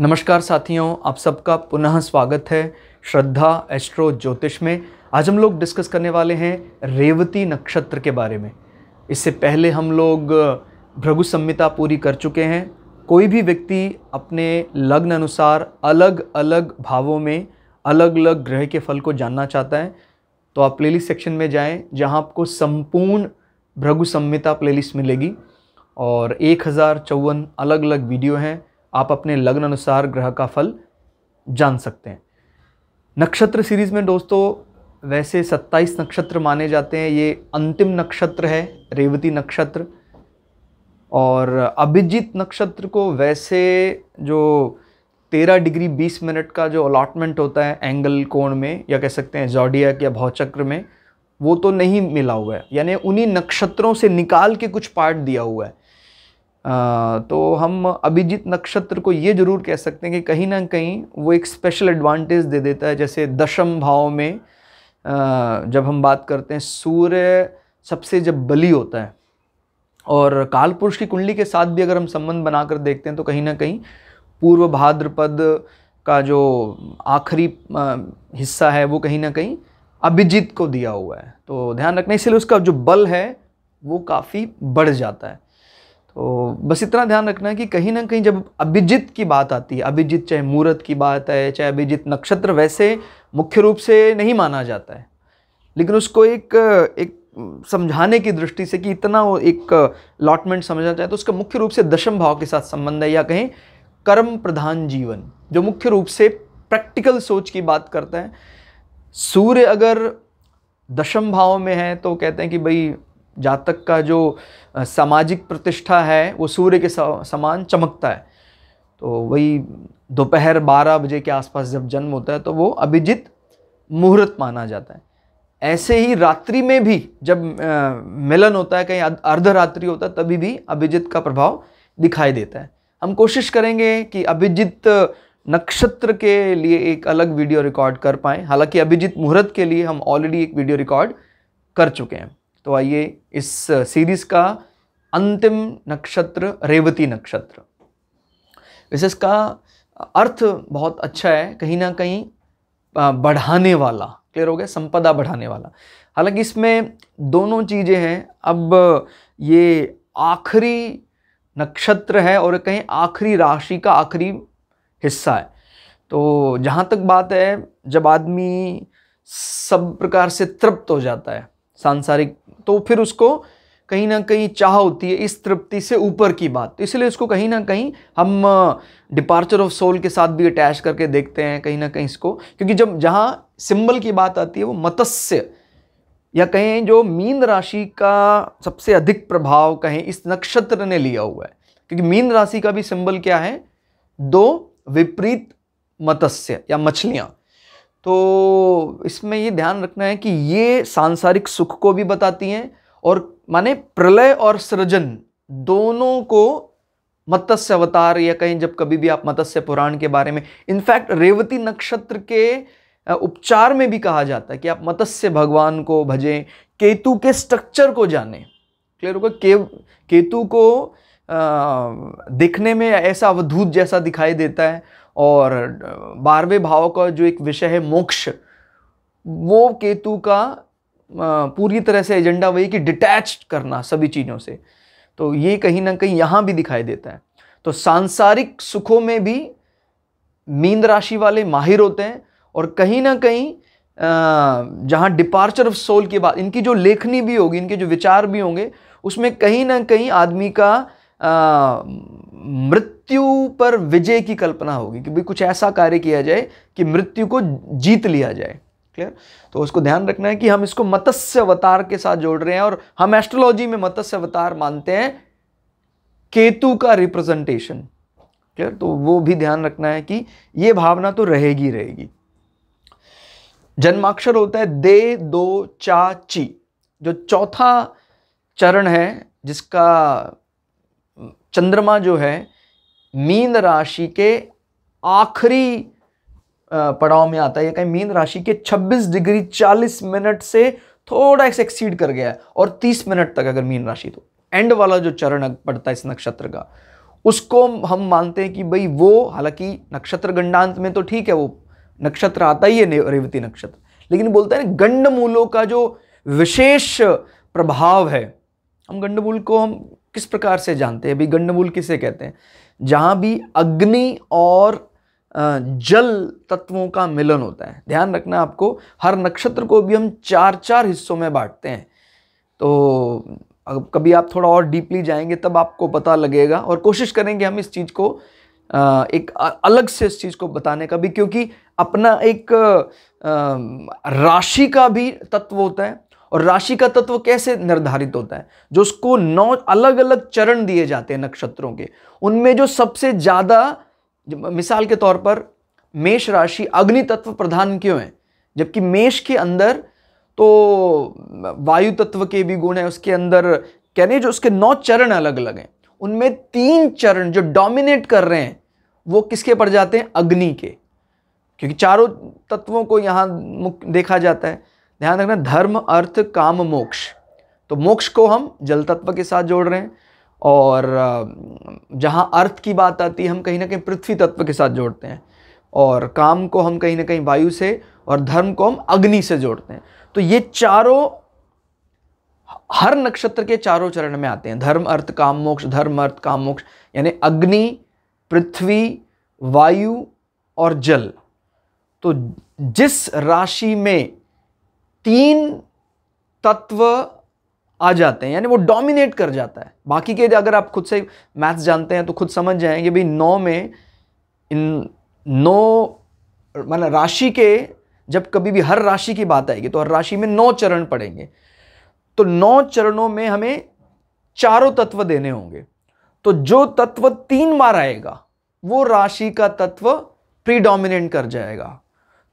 नमस्कार साथियों आप सबका पुनः स्वागत है श्रद्धा एस्ट्रो ज्योतिष में आज हम लोग डिस्कस करने वाले हैं रेवती नक्षत्र के बारे में इससे पहले हम लोग भृगु संहिता पूरी कर चुके हैं कोई भी व्यक्ति अपने लग्न अनुसार अलग अलग भावों में अलग अलग ग्रह के फल को जानना चाहता है तो आप प्ले सेक्शन में जाएं जहां आपको संपूर्ण भृगु संहिता प्लेलिस्ट मिलेगी और एक हज़ार चौवन अलग अलग वीडियो हैं आप अपने लग्न अनुसार ग्रह का फल जान सकते हैं नक्षत्र सीरीज़ में दोस्तों वैसे 27 नक्षत्र माने जाते हैं ये अंतिम नक्षत्र है रेवती नक्षत्र और अभिजीत नक्षत्र को वैसे जो 13 डिग्री 20 मिनट का जो अलॉटमेंट होता है एंगल कोण में या कह सकते हैं जॉडियक या भौचक्र में वो तो नहीं मिला हुआ है यानी उन्हीं नक्षत्रों से निकाल के कुछ पार्ट दिया हुआ है तो हम अभिजीत नक्षत्र को ये ज़रूर कह सकते हैं कि कहीं ना कहीं वो एक स्पेशल एडवांटेज दे देता है जैसे दशम भाव में जब हम बात करते हैं सूर्य सबसे जब बली होता है और कालपुरुष की कुंडली के साथ भी अगर हम संबंध बनाकर देखते हैं तो कहीं ना कहीं पूर्व भाद्रपद का जो आखिरी हिस्सा है वो कहीं ना कहीं अभिजीत को दिया हुआ है तो ध्यान रखना इसलिए उसका जो बल है वो काफ़ी बढ़ जाता है तो बस इतना ध्यान रखना है कि कहीं ना कहीं जब अभिजित की बात आती है अभिजित चाहे मूर्त की बात है चाहे अभिजित नक्षत्र वैसे मुख्य रूप से नहीं माना जाता है लेकिन उसको एक एक समझाने की दृष्टि से कि इतना वो एक लॉटमेंट समझना चाहे तो उसका मुख्य रूप से दशम भाव के साथ संबंध है या कहें कर्म प्रधान जीवन जो मुख्य रूप से प्रैक्टिकल सोच की बात करता है सूर्य अगर दशम भाव में है तो कहते हैं कि भाई जातक का जो सामाजिक प्रतिष्ठा है वो सूर्य के समान चमकता है तो वही दोपहर बारह बजे के आसपास जब जन्म होता है तो वो अभिजित मुहूर्त माना जाता है ऐसे ही रात्रि में भी जब मिलन होता है कहीं अर्धरात्रि होता है तभी भी अभिजित का प्रभाव दिखाई देता है हम कोशिश करेंगे कि अभिजित नक्षत्र के लिए एक अलग वीडियो रिकॉर्ड कर पाएँ हालांकि अभिजित मुहूर्त के लिए हम ऑलरेडी एक वीडियो रिकॉर्ड कर चुके हैं तो आइए इस सीरीज का अंतिम नक्षत्र रेवती नक्षत्र इसका अर्थ बहुत अच्छा है कहीं ना कहीं बढ़ाने वाला क्लियर हो गया संपदा बढ़ाने वाला हालांकि इसमें दोनों चीज़ें हैं अब ये आखिरी नक्षत्र है और कहीं आखिरी राशि का आखिरी हिस्सा है तो जहाँ तक बात है जब आदमी सब प्रकार से तृप्त हो जाता है सांसारिक तो फिर उसको कहीं ना कहीं चाह होती है इस तृप्ति से ऊपर की बात तो इसलिए उसको कहीं ना कहीं हम डिपार्चर ऑफ सोल के साथ भी अटैच करके देखते हैं कहीं ना कहीं इसको क्योंकि जब जहाँ सिंबल की बात आती है वो मत्स्य या कहें जो मीन राशि का सबसे अधिक प्रभाव कहें इस नक्षत्र ने लिया हुआ है क्योंकि मीन राशि का भी सिंबल क्या है दो विपरीत मत्स्य या मछलियाँ तो इसमें ये ध्यान रखना है कि ये सांसारिक सुख को भी बताती हैं और माने प्रलय और सृजन दोनों को मत्स्य अवतार या कहीं जब कभी भी आप मत्स्य पुराण के बारे में इनफैक्ट रेवती नक्षत्र के उपचार में भी कहा जाता है कि आप मत्स्य भगवान को भजें केतु के स्ट्रक्चर को जानें क्लियर होगा के केतु को आ, दिखने में ऐसा अवधूत जैसा दिखाई देता है और बारहवें भाव का जो एक विषय है मोक्ष वो केतु का पूरी तरह से एजेंडा वही कि डिटैच करना सभी चीज़ों से तो ये कहीं ना कहीं यहाँ भी दिखाई देता है तो सांसारिक सुखों में भी मीन राशि वाले माहिर होते हैं और कहीं ना कहीं जहाँ डिपार्चर ऑफ सोल की बात इनकी जो लेखनी भी होगी इनके जो विचार भी होंगे उसमें कहीं ना कहीं आदमी का मृत्यु पर विजय की कल्पना होगी कि भाई कुछ ऐसा कार्य किया जाए कि मृत्यु को जीत लिया जाए क्लियर तो उसको ध्यान रखना है कि हम इसको मत्स्य अवतार के साथ जोड़ रहे हैं और हम एस्ट्रोलॉजी में मत्स्य अवतार मानते हैं केतु का रिप्रेजेंटेशन क्लियर तो वो भी ध्यान रखना है कि ये भावना तो रहेगी रहेगी जन्माक्षर होता है दे दो चा ची जो चौथा चरण है जिसका चंद्रमा जो है मीन राशि के आखिरी पड़ाव में आता है या कहीं मीन राशि के 26 डिग्री 40 मिनट से थोड़ा इसे एक्सीड कर गया है और 30 मिनट तक अगर मीन राशि तो एंड वाला जो चरण पड़ता है इस नक्षत्र का उसको हम मानते हैं कि भाई वो हालांकि नक्षत्र गंडांत में तो ठीक है वो नक्षत्र आता ही है रेवती नक्षत्र लेकिन बोलते हैं गंड मूलों का जो विशेष प्रभाव है हम गंडमूल को हम किस प्रकार से जानते हैं अभी गंडमूल किसे कहते हैं जहाँ भी अग्नि और जल तत्वों का मिलन होता है ध्यान रखना आपको हर नक्षत्र को भी हम चार चार हिस्सों में बांटते हैं तो अब कभी आप थोड़ा और डीपली जाएंगे तब आपको पता लगेगा और कोशिश करेंगे हम इस चीज़ को एक अलग से इस चीज़ को बताने का भी क्योंकि अपना एक राशि का भी तत्व होता है और राशि का तत्व कैसे निर्धारित होता है जो उसको नौ अलग अलग चरण दिए जाते हैं नक्षत्रों के उनमें जो सबसे ज़्यादा मिसाल के तौर पर मेष राशि अग्नि तत्व प्रधान क्यों है जबकि मेष के अंदर तो वायु तत्व के भी गुण है उसके अंदर कहने जो उसके नौ चरण अलग अलग हैं उनमें तीन चरण जो डोमिनेट कर रहे हैं वो किसके पड़ जाते हैं अग्नि के क्योंकि चारों तत्वों को यहाँ देखा जाता है ध्यान रखना धर्म अर्थ काम मोक्ष तो मोक्ष को हम जल तत्व के साथ जोड़ रहे हैं और जहाँ अर्थ की बात आती है हम कहीं ना कहीं पृथ्वी तत्व के साथ जोड़ते हैं और काम को हम कहीं ना कहीं वायु से और धर्म को हम अग्नि से जोड़ते हैं तो ये चारों हर नक्षत्र के चारों चरण में आते हैं धर्म अर्थ काम मोक्ष धर्म अर्थ काम मोक्ष यानी अग्नि पृथ्वी वायु और जल तो जिस राशि में तीन तत्व आ जाते हैं यानी वो डोमिनेट कर जाता है बाकी के अगर आप खुद से मैथ्स जानते हैं तो खुद समझ जाएंगे भाई नौ में इन नौ मान राशि के जब कभी भी हर राशि की बात आएगी तो हर राशि में नौ चरण पड़ेंगे तो नौ चरणों में हमें चारों तत्व देने होंगे तो जो तत्व तीन बार आएगा वो राशि का तत्व प्रीडोमिनेंट कर जाएगा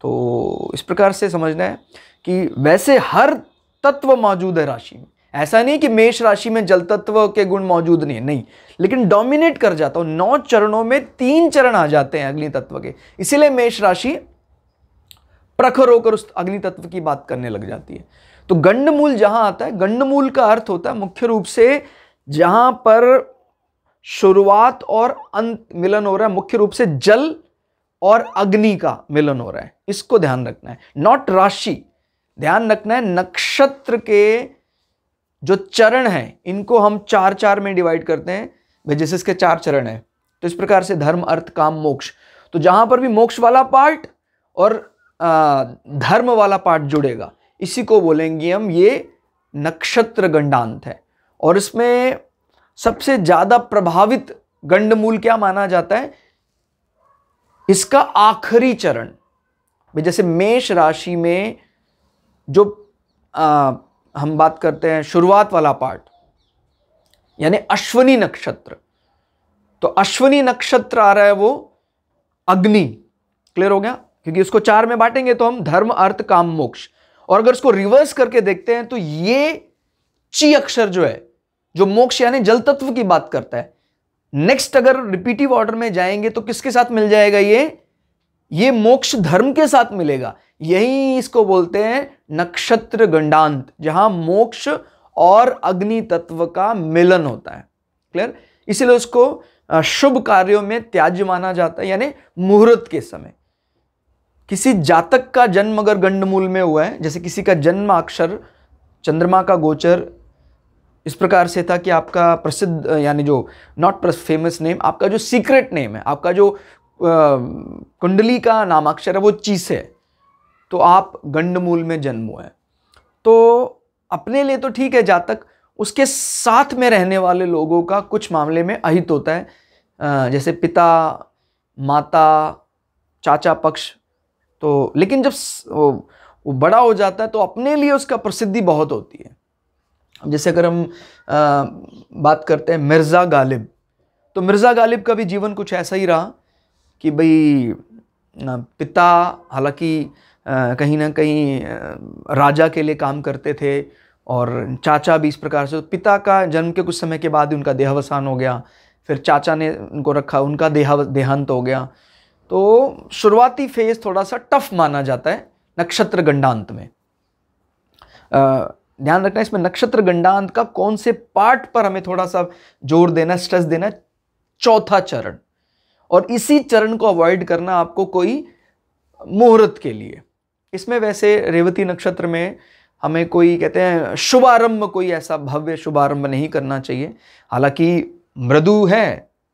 तो इस प्रकार से समझना है कि वैसे हर तत्व मौजूद है राशि में ऐसा नहीं कि मेष राशि में जल तत्व के गुण मौजूद नहीं है नहीं लेकिन डोमिनेट कर जाता हूं नौ चरणों में तीन चरण आ जाते हैं अग्नि तत्व के इसीलिए मेष राशि प्रखर होकर उस अग्नि तत्व की बात करने लग जाती है तो गंडमूल जहां आता है गंडमूल का अर्थ होता है मुख्य रूप से जहां पर शुरुआत और अंत मिलन हो रहा है मुख्य रूप से जल और अग्नि का मिलन हो रहा है इसको ध्यान रखना है नॉट राशि ध्यान रखना है नक्षत्र के जो चरण हैं इनको हम चार चार में डिवाइड करते हैं भाई जैसे इसके चार चरण हैं तो इस प्रकार से धर्म अर्थ काम मोक्ष तो जहां पर भी मोक्ष वाला पार्ट और आ, धर्म वाला पार्ट जुड़ेगा इसी को बोलेंगे हम ये नक्षत्र गंडांत है और इसमें सबसे ज़्यादा प्रभावित गंडमूल क्या माना जाता है इसका आखिरी चरण जैसे मेष राशि में जो आ, हम बात करते हैं शुरुआत वाला पार्ट यानी अश्वनी नक्षत्र तो अश्वनी नक्षत्र आ रहा है वो अग्नि क्लियर हो गया क्योंकि इसको चार में बांटेंगे तो हम धर्म अर्थ काम मोक्ष और अगर इसको रिवर्स करके देखते हैं तो ये ची अक्षर जो है जो मोक्ष यानी जल तत्व की बात करता है नेक्स्ट अगर रिपीटिव ऑर्डर में जाएंगे तो किसके साथ मिल जाएगा ये ये मोक्ष धर्म के साथ मिलेगा यही इसको बोलते हैं नक्षत्र गंडांत जहां मोक्ष और अग्नि तत्व का मिलन होता है क्लियर इसीलिए उसको शुभ कार्यों में त्याज माना जाता है यानी मुहूर्त के समय किसी जातक का जन्म अगर गंडमूल में हुआ है जैसे किसी का जन्म अक्षर चंद्रमा का गोचर इस प्रकार से था कि आपका प्रसिद्ध यानी जो नॉट फेमस नेम आपका जो सीक्रेट नेम है आपका जो कुंडली का नामाक्षर है वो चीस है तो आप गंडमूल में जन्म हुए हैं तो अपने लिए तो ठीक है जातक उसके साथ में रहने वाले लोगों का कुछ मामले में अहित होता है जैसे पिता माता चाचा पक्ष तो लेकिन जब वो, वो बड़ा हो जाता है तो अपने लिए उसका प्रसिद्धि बहुत होती है जैसे अगर हम बात करते हैं मिर्ज़ा गालिब तो मिर्ज़ा गालिब का भी जीवन कुछ ऐसा ही रहा कि भाई पिता हालांकि कहीं ना कहीं राजा के लिए काम करते थे और चाचा भी इस प्रकार से पिता का जन्म के कुछ समय के बाद ही उनका देहावसान हो गया फिर चाचा ने उनको रखा उनका देहा देहांत हो गया तो शुरुआती फेज़ थोड़ा सा टफ माना जाता है नक्षत्र गंडांत में ध्यान रखना इसमें नक्षत्र गंडांत का कौन से पार्ट पर हमें थोड़ा सा जोर देना स्ट्रेस देना चौथा चरण और इसी चरण को अवॉइड करना आपको कोई मुहूर्त के लिए इसमें वैसे रेवती नक्षत्र में हमें कोई कहते हैं शुभारंभ कोई ऐसा भव्य शुभारंभ नहीं करना चाहिए हालांकि मृदु है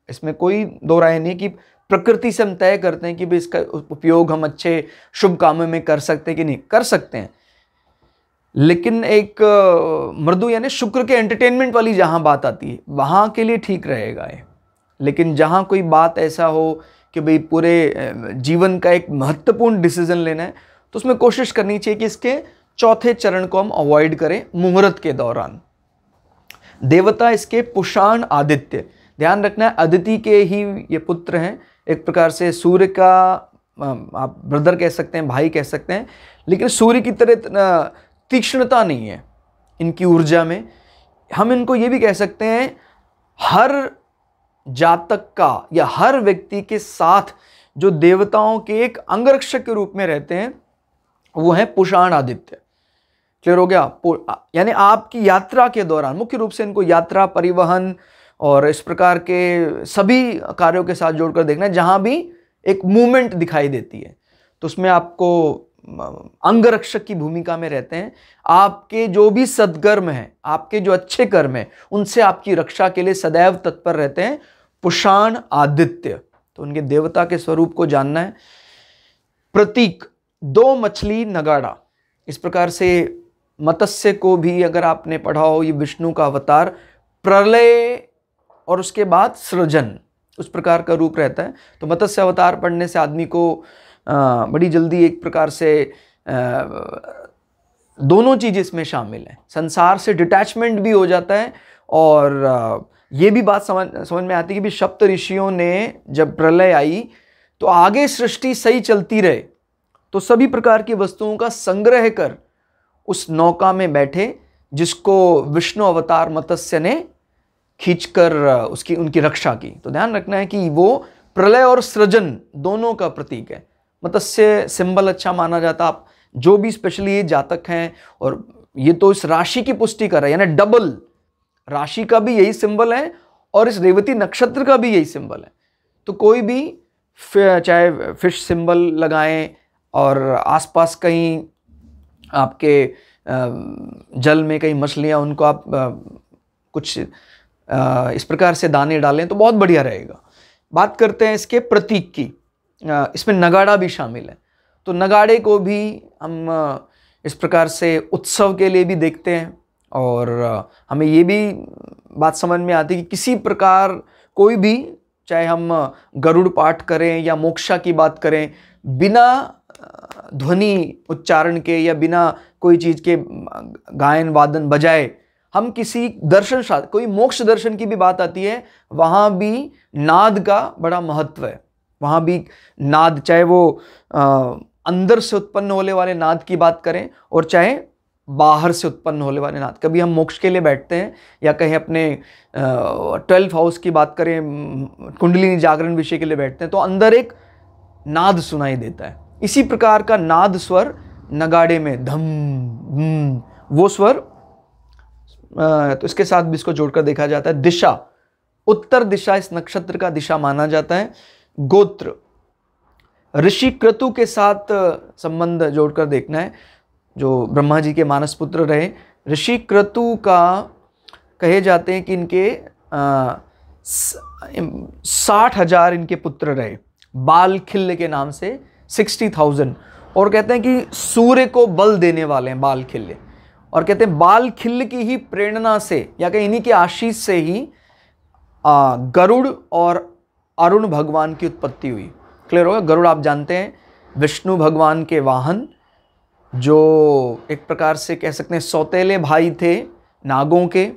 इसमें कोई दो राय नहीं कि प्रकृति से हम तय करते हैं कि भाई इसका उपयोग हम अच्छे शुभ कामों में कर सकते हैं कि नहीं कर सकते हैं लेकिन एक मृदु यानी शुक्र के एंटरटेनमेंट वाली जहाँ बात आती है वहाँ के लिए ठीक रहेगा ये लेकिन जहाँ कोई बात ऐसा हो कि भाई पूरे जीवन का एक महत्वपूर्ण डिसीजन लेना है तो उसमें कोशिश करनी चाहिए कि इसके चौथे चरण को हम अवॉइड करें मुहूर्त के दौरान देवता इसके पुषाण आदित्य ध्यान रखना है अदिति के ही ये पुत्र हैं एक प्रकार से सूर्य का आप ब्रदर कह सकते हैं भाई कह सकते हैं लेकिन सूर्य की तरह तीक्ष्णता नहीं है इनकी ऊर्जा में हम इनको ये भी कह सकते हैं हर जातक का या हर व्यक्ति के साथ जो देवताओं के एक अंगरक्षक के रूप में रहते हैं वो है पुषाण आदित्य क्लियर हो गया यानी आपकी यात्रा के दौरान मुख्य रूप से इनको यात्रा परिवहन और इस प्रकार के सभी कार्यों के साथ जोड़कर देखना जहां भी एक मूवमेंट दिखाई देती है तो उसमें आपको अंगरक्षक की भूमिका में रहते हैं आपके जो भी सदकर्म हैं आपके जो अच्छे कर्म हैं उनसे आपकी रक्षा के लिए सदैव तत्पर रहते हैं पुषाण आदित्य तो उनके देवता के स्वरूप को जानना है प्रतीक दो मछली नगाड़ा इस प्रकार से मत्स्य को भी अगर आपने पढ़ा हो ये विष्णु का अवतार प्रलय और उसके बाद सृजन उस प्रकार का रूप रहता है तो मत्स्य अवतार पढ़ने से आदमी को बड़ी जल्दी एक प्रकार से दोनों चीज़ इसमें शामिल हैं संसार से डिटैचमेंट भी हो जाता है और ये भी बात समझ समझ में आती है कि भी सप्त ऋषियों ने जब प्रलय आई तो आगे सृष्टि सही चलती रहे तो सभी प्रकार की वस्तुओं का संग्रह कर उस नौका में बैठे जिसको विष्णु अवतार मत्स्य ने खींचकर उसकी उनकी रक्षा की तो ध्यान रखना है कि वो प्रलय और सृजन दोनों का प्रतीक है मत्स्य मतलब सिंबल अच्छा माना जाता आप जो भी स्पेशली ये जातक हैं और ये तो इस राशि की पुष्टि कर रहा है यानी डबल राशि का भी यही सिंबल है और इस रेवती नक्षत्र का भी यही सिंबल है तो कोई भी चाहे फिश सिंबल लगाएं और आसपास कहीं आपके जल में कहीं मछलियाँ उनको आप कुछ इस प्रकार से दाने डालें तो बहुत बढ़िया रहेगा बात करते हैं इसके प्रतीक की इसमें नगाड़ा भी शामिल है तो नगाड़े को भी हम इस प्रकार से उत्सव के लिए भी देखते हैं और हमें ये भी बात समझ में आती है कि किसी प्रकार कोई भी चाहे हम गरुड़ पाठ करें या मोक्षा की बात करें बिना ध्वनि उच्चारण के या बिना कोई चीज़ के गायन वादन बजाए हम किसी दर्शन शास्त्र कोई मोक्ष दर्शन की भी बात आती है वहाँ भी नाद का बड़ा महत्व है वहाँ भी नाद चाहे वो आ, अंदर से उत्पन्न होने वाले नाद की बात करें और चाहे बाहर से उत्पन्न होने वाले नाद कभी हम मोक्ष के लिए बैठते हैं या कहीं अपने ट्वेल्थ हाउस की बात करें कुंडली जागरण विषय के लिए बैठते हैं तो अंदर एक नाद सुनाई देता है इसी प्रकार का नाद स्वर नगाड़े में धम हम्म, वो स्वर तो इसके साथ भी इसको जोड़कर देखा जाता है दिशा उत्तर दिशा इस नक्षत्र का दिशा माना जाता है गोत्र ऋषि क्रतु के साथ संबंध जोड़कर देखना है जो ब्रह्मा जी के मानस पुत्र रहे ऋषि क्रतु का कहे जाते हैं कि इनके साठ हजार इनके पुत्र रहे बाल खिल्ल के नाम से सिक्सटी थाउजेंड और कहते हैं कि सूर्य को बल देने वाले हैं बाल खिल्ले और कहते हैं बाल खिल्ल की ही प्रेरणा से या कहीं इन्हीं के आशीष से ही गरुड़ और अरुण भगवान की उत्पत्ति हुई क्लियर होगा गरुड़ आप जानते हैं विष्णु भगवान के वाहन जो एक प्रकार से कह सकते हैं सौतेले भाई थे नागों के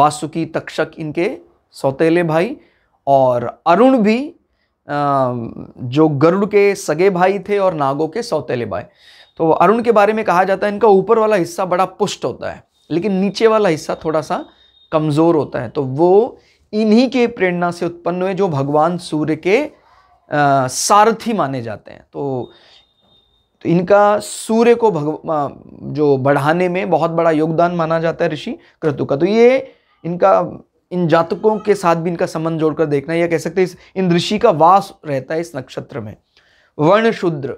वासुकी तक्षक इनके सौतेले भाई और अरुण भी जो गरुड़ के सगे भाई थे और नागों के सौतेले भाई तो अरुण के बारे में कहा जाता है इनका ऊपर वाला हिस्सा बड़ा पुष्ट होता है लेकिन नीचे वाला हिस्सा थोड़ा सा कमज़ोर होता है तो वो इन्हीं के प्रेरणा से उत्पन्न हुए जो भगवान सूर्य के आ, सारथी माने जाते हैं तो, तो इनका सूर्य को भग जो बढ़ाने में बहुत बड़ा योगदान माना जाता है ऋषि क्रतु का तो ये इनका इन जातकों के साथ भी इनका संबंध जोड़कर देखना या कह सकते हैं इस इन ऋषि का वास रहता है इस नक्षत्र में वर्ण शूद्र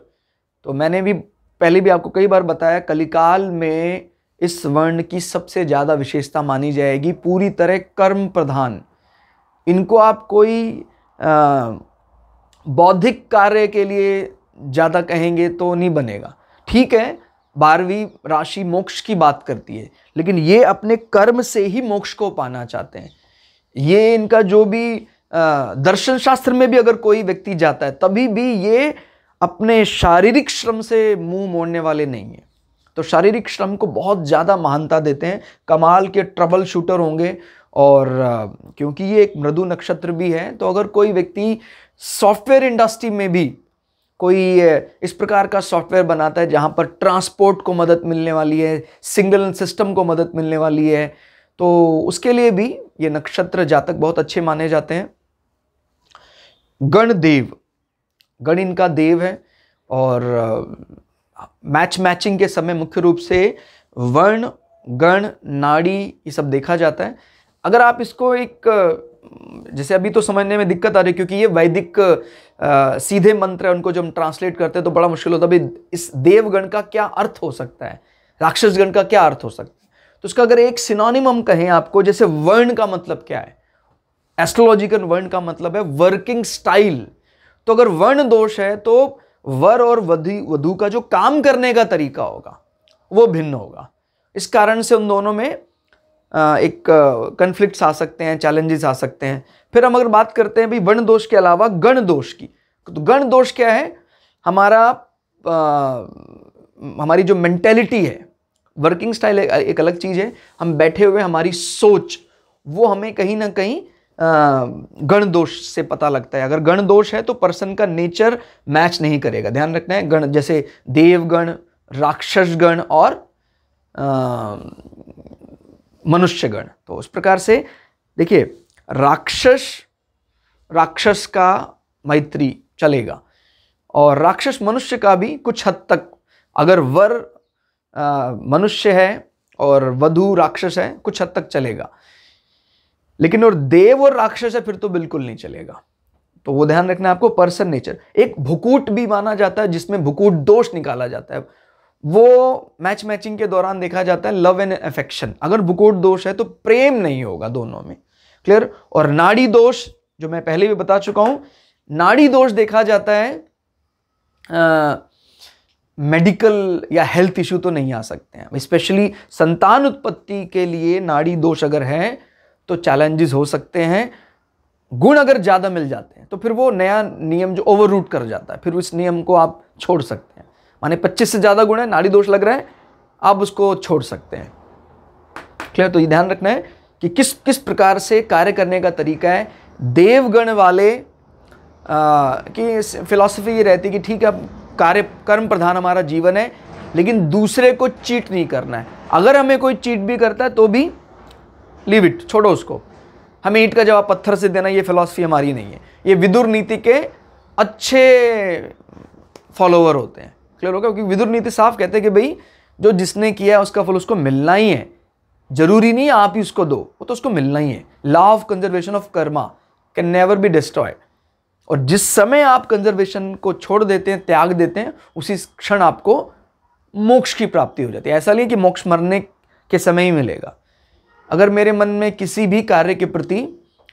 तो मैंने भी पहले भी आपको कई बार बताया कलिकाल में इस वर्ण की सबसे ज़्यादा विशेषता मानी जाएगी पूरी तरह कर्म प्रधान इनको आप कोई बौद्धिक कार्य के लिए ज़्यादा कहेंगे तो नहीं बनेगा ठीक है बारहवीं राशि मोक्ष की बात करती है लेकिन ये अपने कर्म से ही मोक्ष को पाना चाहते हैं ये इनका जो भी दर्शन शास्त्र में भी अगर कोई व्यक्ति जाता है तभी भी ये अपने शारीरिक श्रम से मुंह मोड़ने वाले नहीं हैं तो शारीरिक श्रम को बहुत ज़्यादा महानता देते हैं कमाल के ट्रबल शूटर होंगे और क्योंकि ये एक मृदु नक्षत्र भी है तो अगर कोई व्यक्ति सॉफ्टवेयर इंडस्ट्री में भी कोई इस प्रकार का सॉफ्टवेयर बनाता है जहाँ पर ट्रांसपोर्ट को मदद मिलने वाली है सिंगल सिस्टम को मदद मिलने वाली है तो उसके लिए भी ये नक्षत्र जातक बहुत अच्छे माने जाते हैं गणदेव गण इनका देव है और मैच मैचिंग के समय मुख्य रूप से वर्ण गण नाड़ी ये सब देखा जाता है अगर आप इसको एक जैसे अभी तो समझने में दिक्कत आ रही है क्योंकि ये वैदिक आ, सीधे मंत्र है उनको जब हम ट्रांसलेट करते हैं तो बड़ा मुश्किल होता है भाई इस देवगण का क्या अर्थ हो सकता है राक्षसगण का क्या अर्थ हो सकता है तो उसका अगर एक सिनोनिम हम कहें आपको जैसे वर्ण का मतलब क्या है एस्ट्रोलॉजिकल वर्ण का मतलब है वर्किंग स्टाइल तो अगर वर्ण दोष है तो वर और वधु का जो काम करने का तरीका होगा वो भिन्न होगा इस कारण से उन दोनों में एक कन्फ्लिक्ट्स आ सकते हैं चैलेंजेस आ सकते हैं फिर हम अगर बात करते हैं भाई वर्ण दोष के अलावा गण दोष की तो गण दोष क्या है हमारा आ, हमारी जो मेंटेलिटी है वर्किंग स्टाइल एक अलग चीज़ है हम बैठे हुए हमारी सोच वो हमें कहीं ना कहीं गण दोष से पता लगता है अगर गण दोष है तो पर्सन का नेचर मैच नहीं करेगा ध्यान रखना है गण जैसे देवगण राक्षसगण और मनुष्यगण तो उस प्रकार से देखिए राक्षस राक्षस का मैत्री चलेगा और राक्षस मनुष्य का भी कुछ हद तक अगर वर मनुष्य है और वधु राक्षस है कुछ हद तक चलेगा लेकिन और देव और राक्षस है फिर तो बिल्कुल नहीं चलेगा तो वो ध्यान रखना है आपको पर्सन नेचर एक भुकूट भी माना जाता है जिसमें भुकूट दोष निकाला जाता है वो मैच मैचिंग के दौरान देखा जाता है लव एंड अफेक्शन अगर बुकोट दोष है तो प्रेम नहीं होगा दोनों में क्लियर और नाड़ी दोष जो मैं पहले भी बता चुका हूं नाड़ी दोष देखा जाता है आ, मेडिकल या हेल्थ इशू तो नहीं आ सकते हैं स्पेशली संतान उत्पत्ति के लिए नाड़ी दोष अगर है तो चैलेंजेस हो सकते हैं गुण अगर ज़्यादा मिल जाते हैं तो फिर वो नया नियम जो ओवर रूट कर जाता है फिर उस नियम को आप छोड़ सकते हैं माने 25 से ज़्यादा गुण है नाड़ी दोष लग रहा है आप उसको छोड़ सकते हैं क्लियर तो ये ध्यान रखना है कि किस किस प्रकार से कार्य करने का तरीका है देवगण वाले की फिलॉसफी ये रहती कि ठीक है कार्य कर्म प्रधान हमारा जीवन है लेकिन दूसरे को चीट नहीं करना है अगर हमें कोई चीट भी करता है तो भी लीव इट छोड़ो उसको हमें ईट का जवाब पत्थर से देना ये फिलॉसफी हमारी नहीं है ये विदुर नीति के अच्छे फॉलोवर होते हैं क्लियर होगा क्योंकि विदुर नीति साफ कहते हैं कि भाई जो जिसने किया है उसका फल उसको मिलना ही है जरूरी नहीं आप ही उसको दो वो तो उसको मिलना ही है law of conservation of karma can never be destroyed और जिस समय आप कंजर्वेशन को छोड़ देते हैं त्याग देते हैं उसी क्षण आपको मोक्ष की प्राप्ति हो जाती है ऐसा नहीं कि मोक्ष मरने के समय ही मिलेगा अगर मेरे मन में किसी भी कार्य के प्रति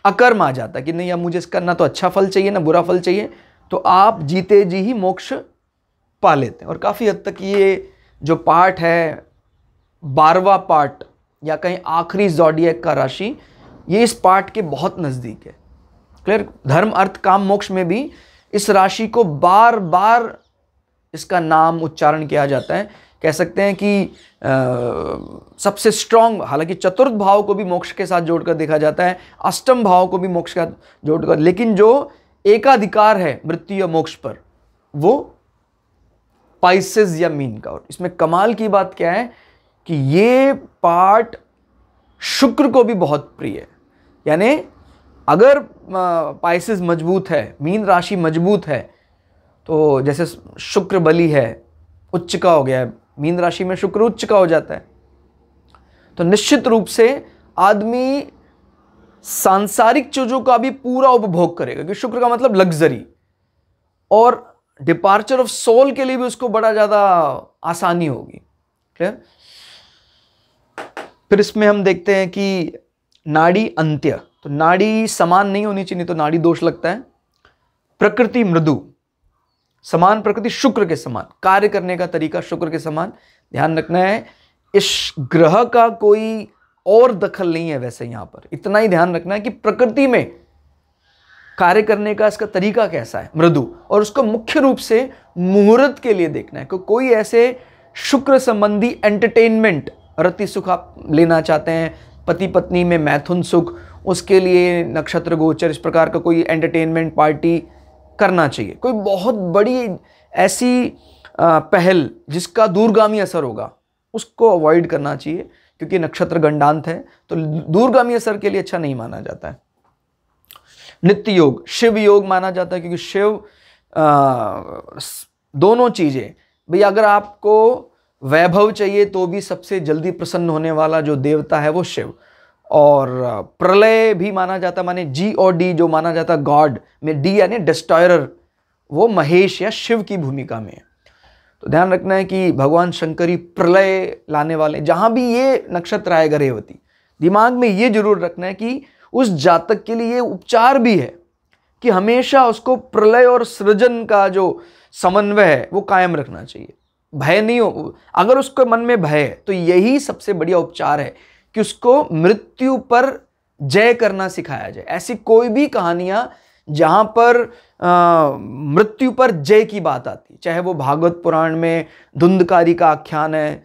अकर्म आ जाता कि नहीं अब मुझे इसका ना तो अच्छा फल चाहिए ना बुरा फल चाहिए तो आप जीते जी ही मोक्ष पा लेते हैं और काफ़ी हद तक ये जो पार्ट है बारवा पार्ट या कहीं आखिरी जॉडियक का राशि ये इस पार्ट के बहुत नज़दीक है क्लियर धर्म अर्थ काम मोक्ष में भी इस राशि को बार बार इसका नाम उच्चारण किया जाता है कह सकते हैं कि आ, सबसे स्ट्रांग हालांकि चतुर्थ भाव को भी मोक्ष के साथ जोड़कर देखा जाता है अष्टम भाव को भी मोक्ष का जोड़कर लेकिन जो एकाधिकार है मृत्यु या मोक्ष पर वो पाइसेस या मीन का और इसमें कमाल की बात क्या है कि ये पार्ट शुक्र को भी बहुत प्रिय है यानी अगर पाइसेस मजबूत है मीन राशि मजबूत है तो जैसे शुक्र बलि है उच्च का हो गया है मीन राशि में शुक्र उच्च का हो जाता है तो निश्चित रूप से आदमी सांसारिक चीज़ों का भी पूरा उपभोग करेगा क्योंकि शुक्र का मतलब लग्जरी और डिपार्चर ऑफ सोल के लिए भी उसको बड़ा ज़्यादा आसानी होगी क्लियर फिर इसमें हम देखते हैं कि नाड़ी अंत्य तो नाड़ी समान नहीं होनी चाहिए तो नाड़ी दोष लगता है प्रकृति मृदु समान प्रकृति शुक्र के समान कार्य करने का तरीका शुक्र के समान ध्यान रखना है इस ग्रह का कोई और दखल नहीं है वैसे यहां पर इतना ही ध्यान रखना है कि प्रकृति में कार्य करने का इसका तरीका कैसा है मृदु और उसको मुख्य रूप से मुहूर्त के लिए देखना है कि को कोई ऐसे शुक्र संबंधी एंटरटेनमेंट रति सुख आप लेना चाहते हैं पति पत्नी में मैथुन सुख उसके लिए नक्षत्र गोचर इस प्रकार का कोई एंटरटेनमेंट पार्टी करना चाहिए कोई बहुत बड़ी ऐसी पहल जिसका दूरगामी असर होगा उसको अवॉइड करना चाहिए क्योंकि नक्षत्र गंडांत है तो दूरगामी असर के लिए अच्छा नहीं माना जाता है नित्य योग शिव योग माना जाता है क्योंकि शिव आ, दोनों चीज़ें भाई अगर आपको वैभव चाहिए तो भी सबसे जल्दी प्रसन्न होने वाला जो देवता है वो शिव और प्रलय भी माना जाता माने जी और डी जो माना जाता गॉड में डी यानी डिस्ट्रॉयर वो महेश या शिव की भूमिका में है तो ध्यान रखना है कि भगवान शंकरी प्रलय लाने वाले जहाँ भी ये नक्षत्र आएगा रेवती दिमाग में ये जरूर रखना है कि उस जातक के लिए उपचार भी है कि हमेशा उसको प्रलय और सृजन का जो समन्वय है वो कायम रखना चाहिए भय नहीं हो अगर उसके मन में भय है तो यही सबसे बढ़िया उपचार है कि उसको मृत्यु पर जय करना सिखाया जाए ऐसी कोई भी कहानियाँ जहाँ पर मृत्यु पर जय की बात आती चाहे वो भागवत पुराण में धुंधकारी का आख्यान है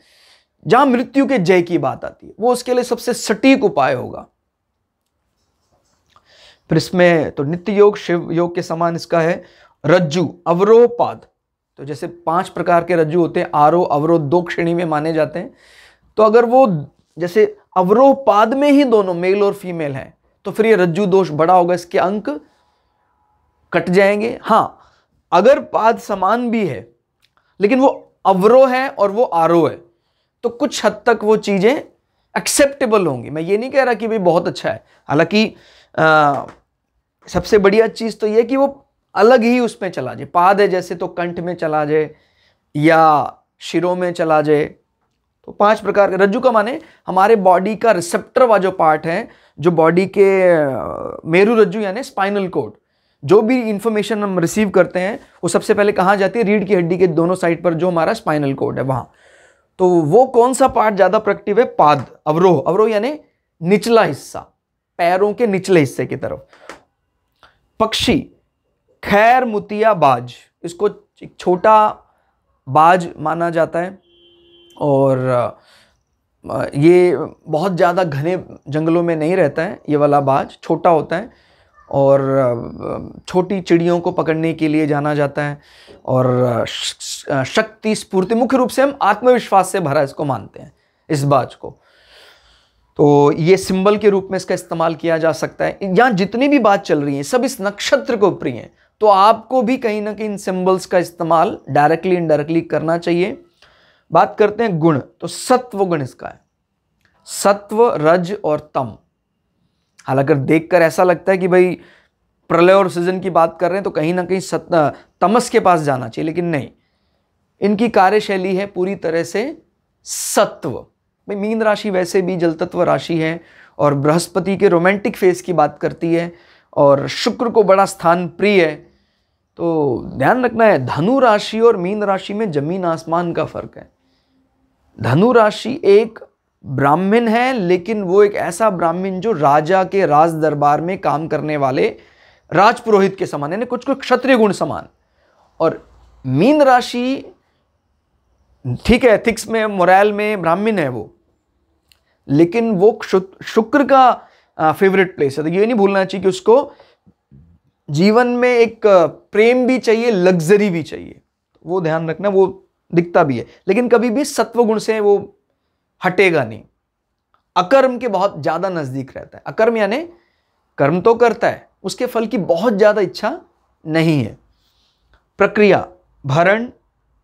जहाँ मृत्यु के जय की बात आती है वो उसके लिए सबसे सटीक उपाय होगा फिर इसमें तो नित्य योग शिव योग के समान इसका है रज्जु अवरोपाद तो जैसे पांच प्रकार के रज्जु होते हैं आरो अवरो दो श्रेणी में माने जाते हैं तो अगर वो जैसे पाद में ही दोनों मेल और फीमेल हैं तो फिर ये रज्जु दोष बड़ा होगा इसके अंक कट जाएंगे हाँ अगर पाद समान भी है लेकिन वो अवरोह है और वो आरोह है तो कुछ हद तक वो चीज़ें एक्सेप्टेबल होंगी मैं ये नहीं कह रहा कि भाई बहुत अच्छा है हालांकि सबसे बढ़िया चीज़ तो ये कि वो अलग ही उसमें चला जाए पाद है जैसे तो कंठ में चला जाए या शिरों में चला जाए तो पांच प्रकार के रज्जु का माने हमारे बॉडी का रिसेप्टर वाला जो पार्ट है जो बॉडी के मेरू रज्जु यानी स्पाइनल कोड जो भी इंफॉर्मेशन हम रिसीव करते हैं वो सबसे पहले कहाँ जाती है रीढ़ की हड्डी के दोनों साइड पर जो हमारा स्पाइनल कोड है वहाँ तो वो कौन सा पार्ट ज़्यादा प्रोडक्टिव है पाद अवरोह अवरोह यानी निचला हिस्सा पैरों के निचले हिस्से की तरफ पक्षी खैर मुतिया बाज इसको एक छोटा बाज माना जाता है और ये बहुत ज़्यादा घने जंगलों में नहीं रहता है ये वाला बाज छोटा होता है और छोटी चिड़ियों को पकड़ने के लिए जाना जाता है और शक्ति स्फूर्ति मुख्य रूप से हम आत्मविश्वास से भरा इसको मानते हैं इस बाज को तो ये सिंबल के रूप में इसका इस्तेमाल किया जा सकता है यहाँ जितनी भी बात चल रही है सब इस नक्षत्र को प्रिय हैं तो आपको भी कहीं ना कहीं इन सिंबल्स का इस्तेमाल डायरेक्टली इनडायरेक्टली करना चाहिए बात करते हैं गुण तो सत्व गुण इसका है सत्व रज और तम हालांकि देखकर ऐसा लगता है कि भाई प्रलय और सृजन की बात कर रहे हैं तो कहीं ना कहीं सत तमस के पास जाना चाहिए लेकिन नहीं इनकी कार्यशैली है पूरी तरह से सत्व भाई मीन राशि वैसे भी जल तत्व राशि है और बृहस्पति के रोमांटिक फेज की बात करती है और शुक्र को बड़ा स्थान प्रिय है तो ध्यान रखना है धनु राशि और मीन राशि में जमीन आसमान का फर्क है धनु राशि एक ब्राह्मण है लेकिन वो एक ऐसा ब्राह्मण जो राजा के राज दरबार में काम करने वाले राजपुरोहित के समान यानी कुछ कुछ क्षत्रिय गुण समान और मीन राशि ठीक है एथिक्स में मोरल में ब्राह्मीण है वो लेकिन वो शुक्र का फेवरेट प्लेस है तो ये नहीं भूलना चाहिए कि उसको जीवन में एक प्रेम भी चाहिए लग्जरी भी चाहिए वो ध्यान रखना वो दिखता भी है लेकिन कभी भी सत्व गुण से वो हटेगा नहीं अकर्म के बहुत ज़्यादा नज़दीक रहता है अकर्म यानी कर्म तो करता है उसके फल की बहुत ज़्यादा इच्छा नहीं है प्रक्रिया भरण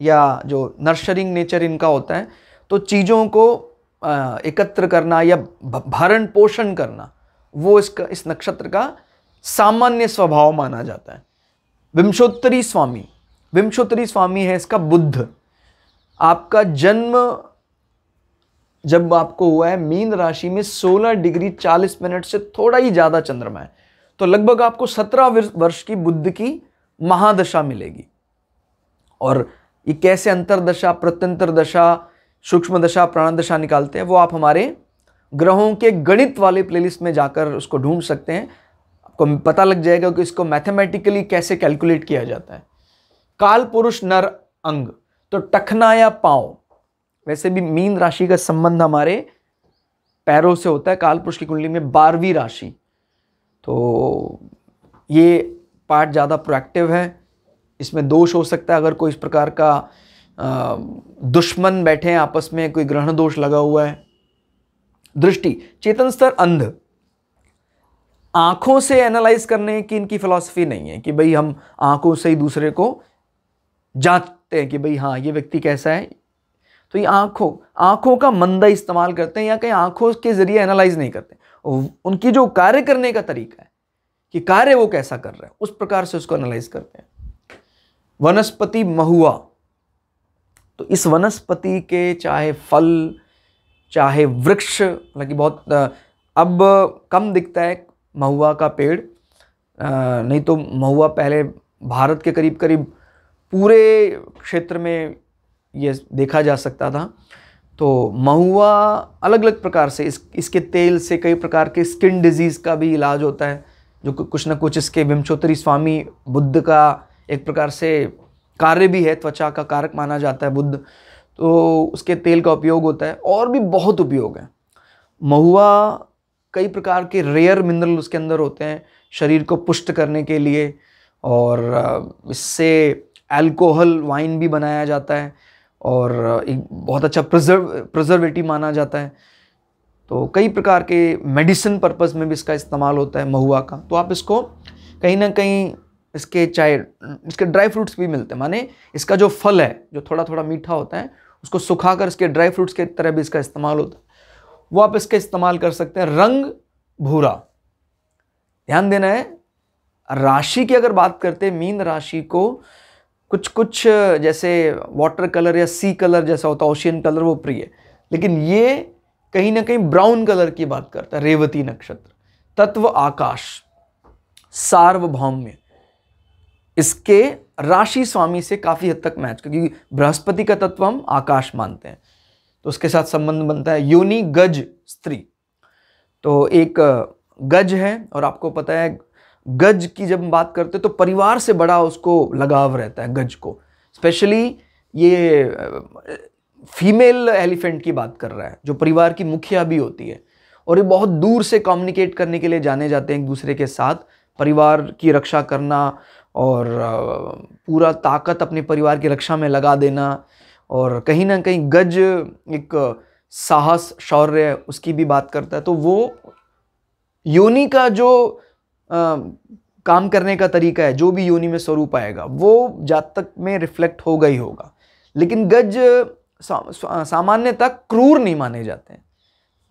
या जो नर्शरिंग नेचर इनका होता है तो चीज़ों को एकत्र करना या भरण पोषण करना वो इसका इस नक्षत्र का सामान्य स्वभाव माना जाता है विमशोत्तरी स्वामी विमशोत्तरी स्वामी है इसका बुद्ध आपका जन्म जब आपको हुआ है मीन राशि में 16 डिग्री 40 मिनट से थोड़ा ही ज़्यादा चंद्रमा है तो लगभग आपको 17 वर्ष की बुद्ध की महादशा मिलेगी और ये कैसे अंतर दशा प्रत्यंतर दशा सूक्ष्म दशा प्राण दशा निकालते हैं वो आप हमारे ग्रहों के गणित वाले प्लेलिस्ट में जाकर उसको ढूंढ सकते हैं आपको पता लग जाएगा कि इसको मैथमेटिकली कैसे कैलकुलेट किया जाता है काल पुरुष नर अंग तो टखना या पाँव वैसे भी मीन राशि का संबंध हमारे पैरों से होता है काल पुरुष की कुंडली में बारहवीं राशि तो ये पार्ट ज़्यादा प्रोएक्टिव है इसमें दोष हो सकता है अगर कोई इस प्रकार का दुश्मन बैठे हैं आपस में कोई ग्रहण दोष लगा हुआ है दृष्टि चेतन स्तर अंध आँखों से एनालाइज करने की इनकी फिलॉसफी नहीं है कि भाई हम आँखों से ही दूसरे को जांचते हैं कि भाई हाँ ये व्यक्ति कैसा है तो ये आँखों आँखों का मंदा इस्तेमाल करते हैं या कहीं आँखों के ज़रिए एनालाइज नहीं करते उनकी जो कार्य करने का तरीका है कि कार्य वो कैसा कर रहा है उस प्रकार से उसको एनालाइज करते हैं वनस्पति महुआ तो इस वनस्पति के चाहे फल चाहे वृक्ष मतलब बहुत अब कम दिखता है महुआ का पेड़ नहीं तो महुआ पहले भारत के करीब करीब पूरे क्षेत्र में ये देखा जा सकता था तो महुआ अलग अलग प्रकार से इस इसके तेल से कई प्रकार के स्किन डिजीज़ का भी इलाज होता है जो कुछ ना कुछ इसके विमचोत्री स्वामी बुद्ध का एक प्रकार से कार्य भी है त्वचा का कारक माना जाता है बुद्ध तो उसके तेल का उपयोग होता है और भी बहुत उपयोग है महुआ कई प्रकार के रेयर मिनरल उसके अंदर होते हैं शरीर को पुष्ट करने के लिए और इससे अल्कोहल वाइन भी बनाया जाता है और एक बहुत अच्छा प्रिजर्व प्रिजर्वेटिव माना जाता है तो कई प्रकार के मेडिसिन पर्पज़ में भी इसका इस्तेमाल होता है महुआ का तो आप इसको कहीं ना कहीं इसके चाय इसके ड्राई फ्रूट्स भी मिलते हैं माने इसका जो फल है जो थोड़ा थोड़ा मीठा होता है उसको सुखाकर इसके ड्राई फ्रूट्स के तरह भी इसका इस्तेमाल होता है वो आप इसके इस्तेमाल कर सकते हैं रंग भूरा ध्यान देना है राशि की अगर बात करते हैं मीन राशि को कुछ कुछ जैसे वाटर कलर या सी कलर जैसा होता है ओशियन कलर वो प्रिय है लेकिन ये कहीं ना कहीं ब्राउन कलर की बात करता है रेवती नक्षत्र तत्व आकाश सार्वभौम्य इसके राशि स्वामी से काफ़ी हद तक मैच क्योंकि बृहस्पति का तत्व हम आकाश मानते हैं तो उसके साथ संबंध बनता है योनि गज स्त्री तो एक गज है और आपको पता है गज की जब हम बात करते हैं तो परिवार से बड़ा उसको लगाव रहता है गज को स्पेशली ये फीमेल एलिफेंट की बात कर रहा है जो परिवार की मुखिया भी होती है और ये बहुत दूर से कम्युनिकेट करने के लिए जाने जाते हैं एक दूसरे के साथ परिवार की रक्षा करना और पूरा ताकत अपने परिवार की रक्षा में लगा देना और कहीं ना कहीं गज एक साहस शौर्य उसकी भी बात करता है तो वो योनि का जो आ, काम करने का तरीका है जो भी योनि में स्वरूप आएगा वो जातक में रिफ्लेक्ट होगा ही होगा लेकिन गज सा, सा, सामान्यतः क्रूर नहीं माने जाते हैं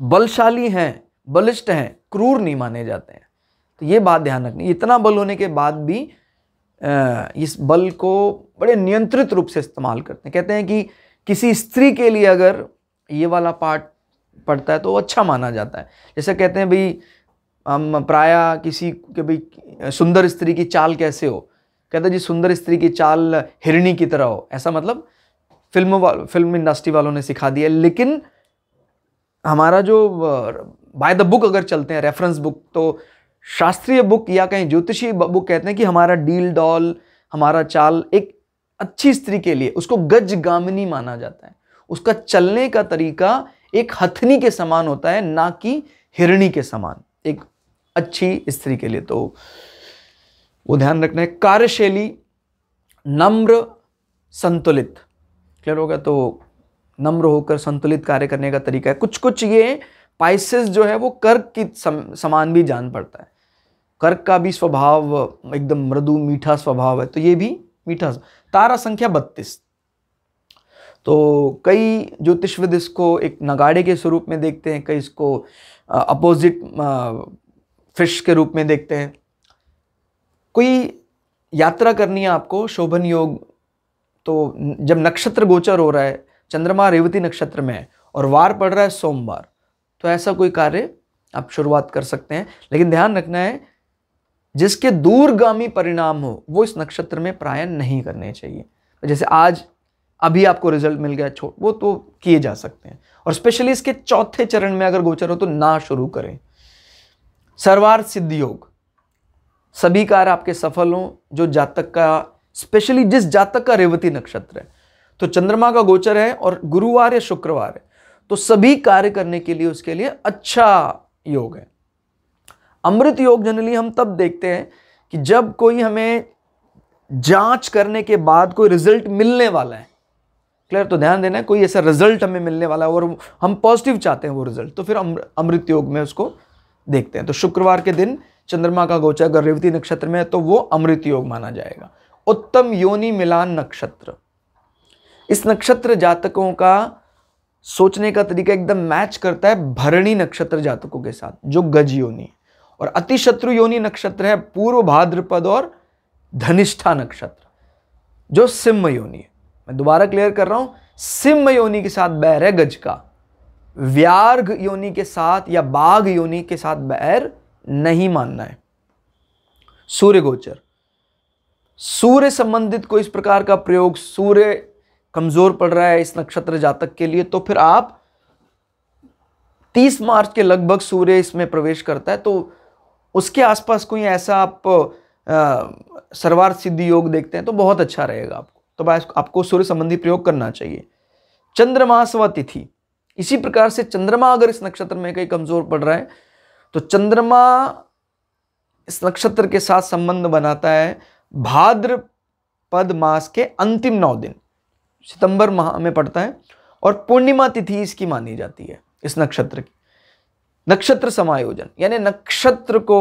बलशाली हैं बलिष्ठ हैं क्रूर नहीं माने जाते हैं तो ये बात ध्यान रखनी इतना बल होने के बाद भी इस बल को बड़े नियंत्रित रूप से इस्तेमाल करते हैं कहते हैं कि किसी स्त्री के लिए अगर ये वाला पार्ट पढ़ता है तो अच्छा माना जाता है जैसे कहते हैं भाई हम प्राय किसी के भाई सुंदर स्त्री की चाल कैसे हो कहते हैं जी सुंदर स्त्री की चाल हिरणी की तरह हो ऐसा मतलब फिल्म वाल फिल्म इंडस्ट्री वालों ने सिखा दिया लेकिन हमारा जो बाय द बुक अगर चलते हैं रेफरेंस बुक तो शास्त्रीय बुक या कहीं ज्योतिषी बुक कहते हैं कि हमारा डील डॉल हमारा चाल एक अच्छी स्त्री के लिए उसको गज गामिनी माना जाता है उसका चलने का तरीका एक हथनी के समान होता है ना कि हिरणी के समान एक अच्छी स्त्री के लिए तो वो ध्यान रखना है कार्यशैली नम्र संतुलित क्लियर होगा तो नम्र होकर संतुलित कार्य करने का तरीका है कुछ कुछ ये पाइसेस जो है वो कर्क की सम, समान भी जान पड़ता है कर्क का भी स्वभाव एकदम मृदु मीठा स्वभाव है तो ये भी मीठा तारा संख्या बत्तीस तो कई ज्योतिषविद इसको एक नगाड़े के स्वरूप में देखते हैं कई इसको अपोजिट फिश के रूप में देखते हैं कोई यात्रा करनी है आपको शोभन योग तो जब नक्षत्र गोचर हो रहा है चंद्रमा रेवती नक्षत्र में है और वार पड़ रहा है सोमवार तो ऐसा कोई कार्य आप शुरुआत कर सकते हैं लेकिन ध्यान रखना है जिसके दूरगामी परिणाम हो वो इस नक्षत्र में प्राय नहीं करने चाहिए जैसे आज अभी आपको रिजल्ट मिल गया छोड़ वो तो किए जा सकते हैं और स्पेशली इसके चौथे चरण में अगर गोचर हो तो ना शुरू करें सर्वार सिद्ध योग सभी कार्य आपके सफल हों जो जातक का स्पेशली जिस जातक का रेवती नक्षत्र है तो चंद्रमा का गोचर है और गुरुवार या शुक्रवार है तो सभी कार्य करने के लिए उसके लिए अच्छा योग है अमृत योग जनरली हम तब देखते हैं कि जब कोई हमें जांच करने के बाद कोई रिजल्ट मिलने वाला है क्लियर तो ध्यान देना है कोई ऐसा रिजल्ट हमें मिलने वाला है और हम पॉजिटिव चाहते हैं वो रिजल्ट तो फिर अमृत योग में उसको देखते हैं तो शुक्रवार के दिन चंद्रमा का गोचर अगर रेवती नक्षत्र में है तो वो अमृत योग माना जाएगा उत्तम योनि मिलान नक्षत्र इस नक्षत्र जातकों का सोचने का तरीका एकदम मैच करता है भरणी नक्षत्र जातकों के साथ जो गज योनि और अतिशत्रु योनी योनि नक्षत्र है पूर्व भाद्रपद और धनिष्ठा नक्षत्र जो सिंह योनि है मैं दोबारा क्लियर कर रहा हूं सिंह योनि के साथ बैर है गज का व्यार्घ योनि के साथ या बाघ योनि के साथ बैर नहीं मानना है सूर्य गोचर सूर्य संबंधित कोई इस प्रकार का प्रयोग सूर्य कमज़ोर पड़ रहा है इस नक्षत्र जातक के लिए तो फिर आप 30 मार्च के लगभग सूर्य इसमें प्रवेश करता है तो उसके आसपास कोई ऐसा आप सर्वार्थ सिद्धि योग देखते हैं तो बहुत अच्छा रहेगा आपको तो आपको सूर्य संबंधी प्रयोग करना चाहिए चंद्रमास व तिथि इसी प्रकार से चंद्रमा अगर इस नक्षत्र में कहीं कमज़ोर पड़ रहा है तो चंद्रमा इस नक्षत्र के साथ संबंध बनाता है भाद्र पद मास के अंतिम नौ दिन सितंबर माह में पड़ता है और पूर्णिमा तिथि इसकी मानी जाती है इस नक्षत्र की नक्षत्र समायोजन यानी नक्षत्र को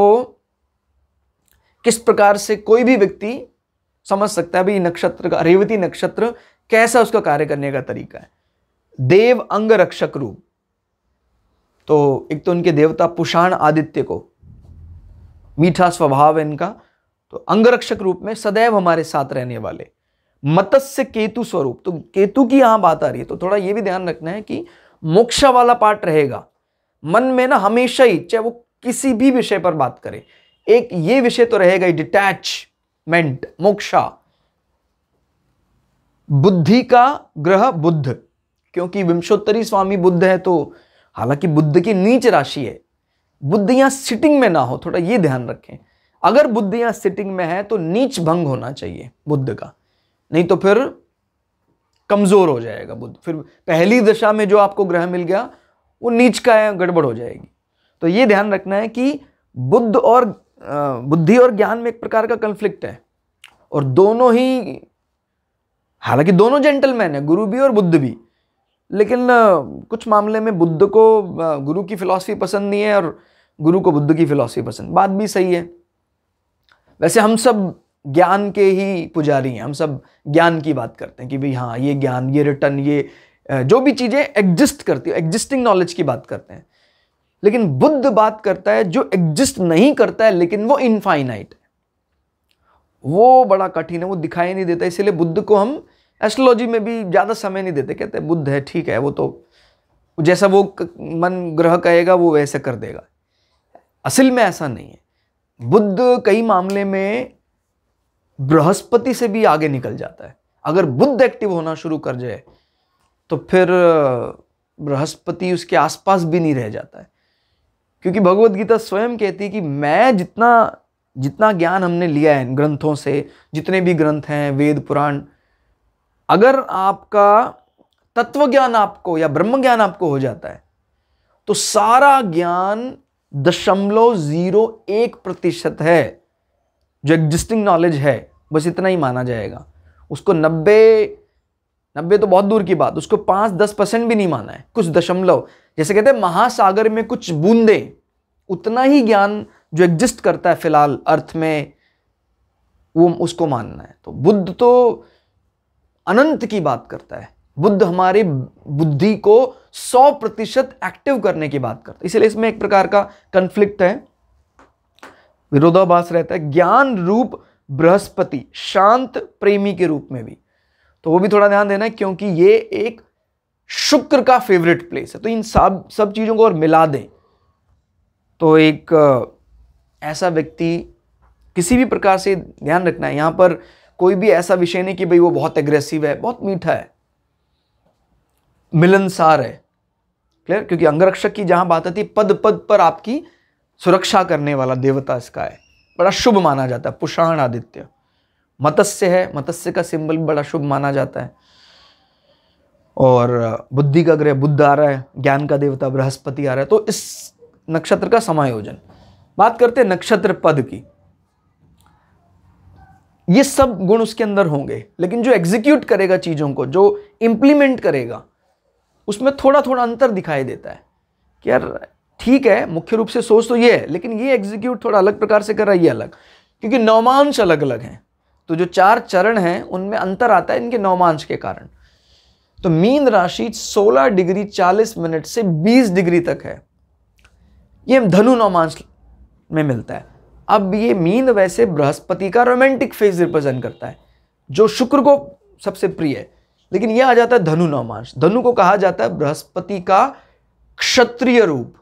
किस प्रकार से कोई भी व्यक्ति समझ सकता है भाई नक्षत्र का रेवती नक्षत्र कैसा उसका कार्य करने का तरीका है देव अंग रक्षक रूप तो एक तो उनके देवता पुषाण आदित्य को मीठा स्वभाव है इनका तो अंगरक्षक रूप में सदैव हमारे साथ रहने वाले मत्स्य केतु स्वरूप तो केतु की यहां बात आ रही है तो थोड़ा यह भी ध्यान रखना है कि मोक्षा वाला पार्ट रहेगा मन में ना हमेशा ही चाहे वो किसी भी विषय पर बात करें एक ये विषय तो रहेगा ही डिटैचमेंट मोक्षा बुद्धि का ग्रह बुद्ध क्योंकि विंशोत्तरी स्वामी बुद्ध है तो हालांकि बुद्ध की नीच राशि है बुद्ध यहां सिटिंग में ना हो थोड़ा ये ध्यान रखें अगर बुद्ध यहां सिटिंग में है तो नीच भंग होना चाहिए बुद्ध का नहीं तो फिर कमज़ोर हो जाएगा बुद्ध फिर पहली दशा में जो आपको ग्रह मिल गया वो नीच का है गड़बड़ हो जाएगी तो ये ध्यान रखना है कि बुद्ध और बुद्धि और ज्ञान में एक प्रकार का कन्फ्लिक्ट है और दोनों ही हालांकि दोनों जेंटलमैन है गुरु भी और बुद्ध भी लेकिन कुछ मामले में बुद्ध को गुरु की फिलॉसफी पसंद नहीं है और गुरु को बुद्ध की फिलॉसफी पसंद बात भी सही है वैसे हम सब ज्ञान के ही पुजारी हैं हम सब ज्ञान की बात करते हैं कि भाई हाँ ये ज्ञान ये रिटर्न ये जो भी चीज़ें एग्जिस्ट करती है एग्जिस्टिंग नॉलेज की बात करते हैं लेकिन बुद्ध बात करता है जो एग्जिस्ट नहीं करता है लेकिन वो इनफाइनाइट है वो बड़ा कठिन है वो दिखाई नहीं देता इसीलिए बुद्ध को हम एस्ट्रोलॉजी में भी ज़्यादा समय नहीं देते कहते बुद्ध है ठीक है वो तो जैसा वो मन ग्रह कहेगा वो वैसे कर देगा असल में ऐसा नहीं है बुद्ध कई मामले में बृहस्पति से भी आगे निकल जाता है अगर बुद्ध एक्टिव होना शुरू कर जाए तो फिर बृहस्पति उसके आसपास भी नहीं रह जाता है क्योंकि भगवत गीता स्वयं कहती है कि मैं जितना जितना ज्ञान हमने लिया है ग्रंथों से जितने भी ग्रंथ हैं वेद पुराण अगर आपका तत्व ज्ञान आपको या ब्रह्म ज्ञान आपको हो जाता है तो सारा ज्ञान दशमलव जीरो एक प्रतिशत है जो एग्जिस्टिंग नॉलेज है बस इतना ही माना जाएगा उसको नब्बे नब्बे तो बहुत दूर की बात उसको पाँच दस परसेंट भी नहीं माना है कुछ दशमलव जैसे कहते हैं महासागर में कुछ बूंदे उतना ही ज्ञान जो एग्जिस्ट करता है फिलहाल अर्थ में वो उसको मानना है तो बुद्ध तो अनंत की बात करता है बुद्ध हमारी बुद्धि को सौ प्रतिशत एक्टिव करने की बात करता है इसलिए इसमें एक प्रकार का कंफ्लिक्ट है विरोधाभास रहता है ज्ञान रूप बृहस्पति शांत प्रेमी के रूप में भी तो वो भी थोड़ा ध्यान देना है क्योंकि ये एक शुक्र का फेवरेट प्लेस है तो इन सब सब चीज़ों को और मिला दें तो एक ऐसा व्यक्ति किसी भी प्रकार से ध्यान रखना है यहाँ पर कोई भी ऐसा विषय नहीं कि भाई वो बहुत एग्रेसिव है बहुत मीठा है मिलनसार है क्लियर क्योंकि अंगरक्षक की जहाँ बात आती है पद पद पर आपकी सुरक्षा करने वाला देवता इसका है बड़ा शुभ माना जाता है पुषाण आदित्य मत्स्य है मत्स्य का सिंबल बड़ा शुभ माना जाता है और बुद्धि का ग्रह बुद्ध आ रहा है ज्ञान का देवता बृहस्पति आ रहा है तो इस नक्षत्र का समायोजन बात करते हैं नक्षत्र पद की ये सब गुण उसके अंदर होंगे लेकिन जो एग्जीक्यूट करेगा चीज़ों को जो इंप्लीमेंट करेगा उसमें थोड़ा थोड़ा अंतर दिखाई देता है कि यार ठीक है मुख्य रूप से सोच तो ये है लेकिन ये एग्जीक्यूट थोड़ा अलग प्रकार से कर रहा है ये अलग क्योंकि नौमांश अलग अलग हैं तो जो चार चरण हैं उनमें अंतर आता है इनके नौमांश के कारण तो मीन राशि 16 डिग्री 40 मिनट से 20 डिग्री तक है ये धनु नौमांश में मिलता है अब ये मीन वैसे बृहस्पति का रोमांटिक फेज रिप्रेजेंट करता है जो शुक्र को सबसे प्रिय है लेकिन यह आ जाता है धनु नौमांश धनु को कहा जाता है बृहस्पति का क्षत्रिय रूप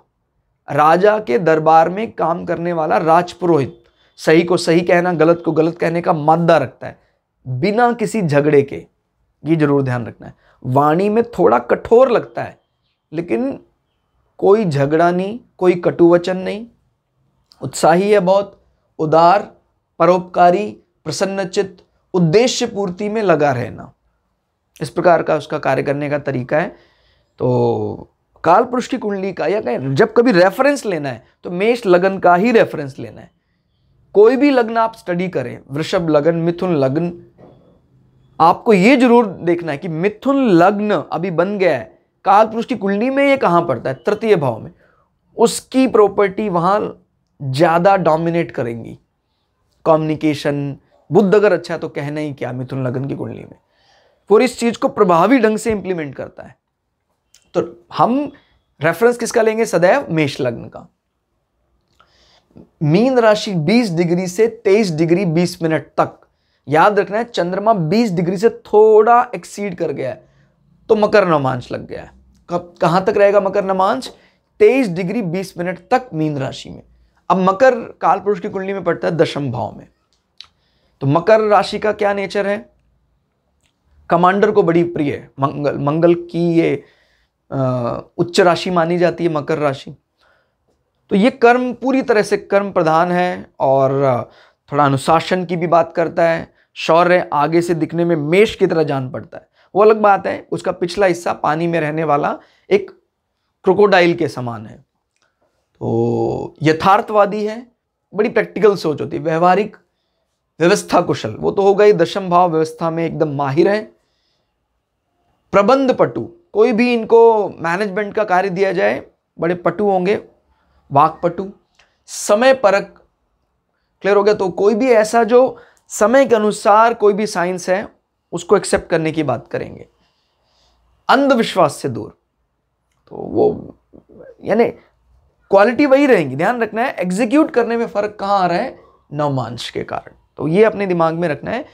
राजा के दरबार में काम करने वाला राजपुरोहित सही को सही कहना गलत को गलत कहने का मादा रखता है बिना किसी झगड़े के ये जरूर ध्यान रखना है वाणी में थोड़ा कठोर लगता है लेकिन कोई झगड़ा नहीं कोई कटुवचन नहीं उत्साही है बहुत उदार परोपकारी प्रसन्नचित उद्देश्य पूर्ति में लगा रहना इस प्रकार का उसका कार्य करने का तरीका है तो पुरुष की कुंडली का या कहीं जब कभी रेफरेंस लेना है तो मेष लगन का ही रेफरेंस लेना है कोई भी लग्न आप स्टडी करें वृषभ लगन मिथुन लग्न आपको ये जरूर देखना है कि मिथुन लग्न अभी बन गया है काल पुरुष की कुंडली में ये कहाँ पड़ता है तृतीय भाव में उसकी प्रॉपर्टी वहाँ ज़्यादा डोमिनेट करेंगी कम्युनिकेशन बुद्ध अगर अच्छा है तो कहना ही क्या मिथुन लगन की कुंडली में फिर इस चीज़ को प्रभावी ढंग से इंप्लीमेंट करता है तो हम रेफरेंस किसका लेंगे सदैव मेष लग्न का मीन राशि 20 डिग्री से 23 डिग्री 20 मिनट तक याद रखना है चंद्रमा 20 डिग्री से थोड़ा एक्सीड कर गया है तो मकर नवमांश लग गया है कब कहां तक रहेगा मकर नवमांश 23 डिग्री 20 मिनट तक मीन राशि में अब मकर काल पुरुष की कुंडली में पड़ता है दशम भाव में तो मकर राशि का क्या नेचर है कमांडर को बड़ी प्रिय मंगल मंगल की ये उच्च राशि मानी जाती है मकर राशि तो ये कर्म पूरी तरह से कर्म प्रधान है और थोड़ा अनुशासन की भी बात करता है शौर्य आगे से दिखने में मेष की तरह जान पड़ता है वो अलग बात है उसका पिछला हिस्सा पानी में रहने वाला एक क्रोकोडाइल के समान है तो यथार्थवादी है बड़ी प्रैक्टिकल सोच होती है व्यवहारिक व्यवस्था कुशल वो तो होगा ही दशम भाव व्यवस्था में एकदम माहिर है प्रबंध पटु कोई भी इनको मैनेजमेंट का कार्य दिया जाए बड़े पटु होंगे वाक पटु समय परक क्लियर हो गया तो कोई भी ऐसा जो समय के अनुसार कोई भी साइंस है उसको एक्सेप्ट करने की बात करेंगे अंधविश्वास से दूर तो वो यानी क्वालिटी वही रहेंगी ध्यान रखना है एग्जीक्यूट करने में फ़र्क कहाँ आ रहा है नवमांश के कारण तो ये अपने दिमाग में रखना है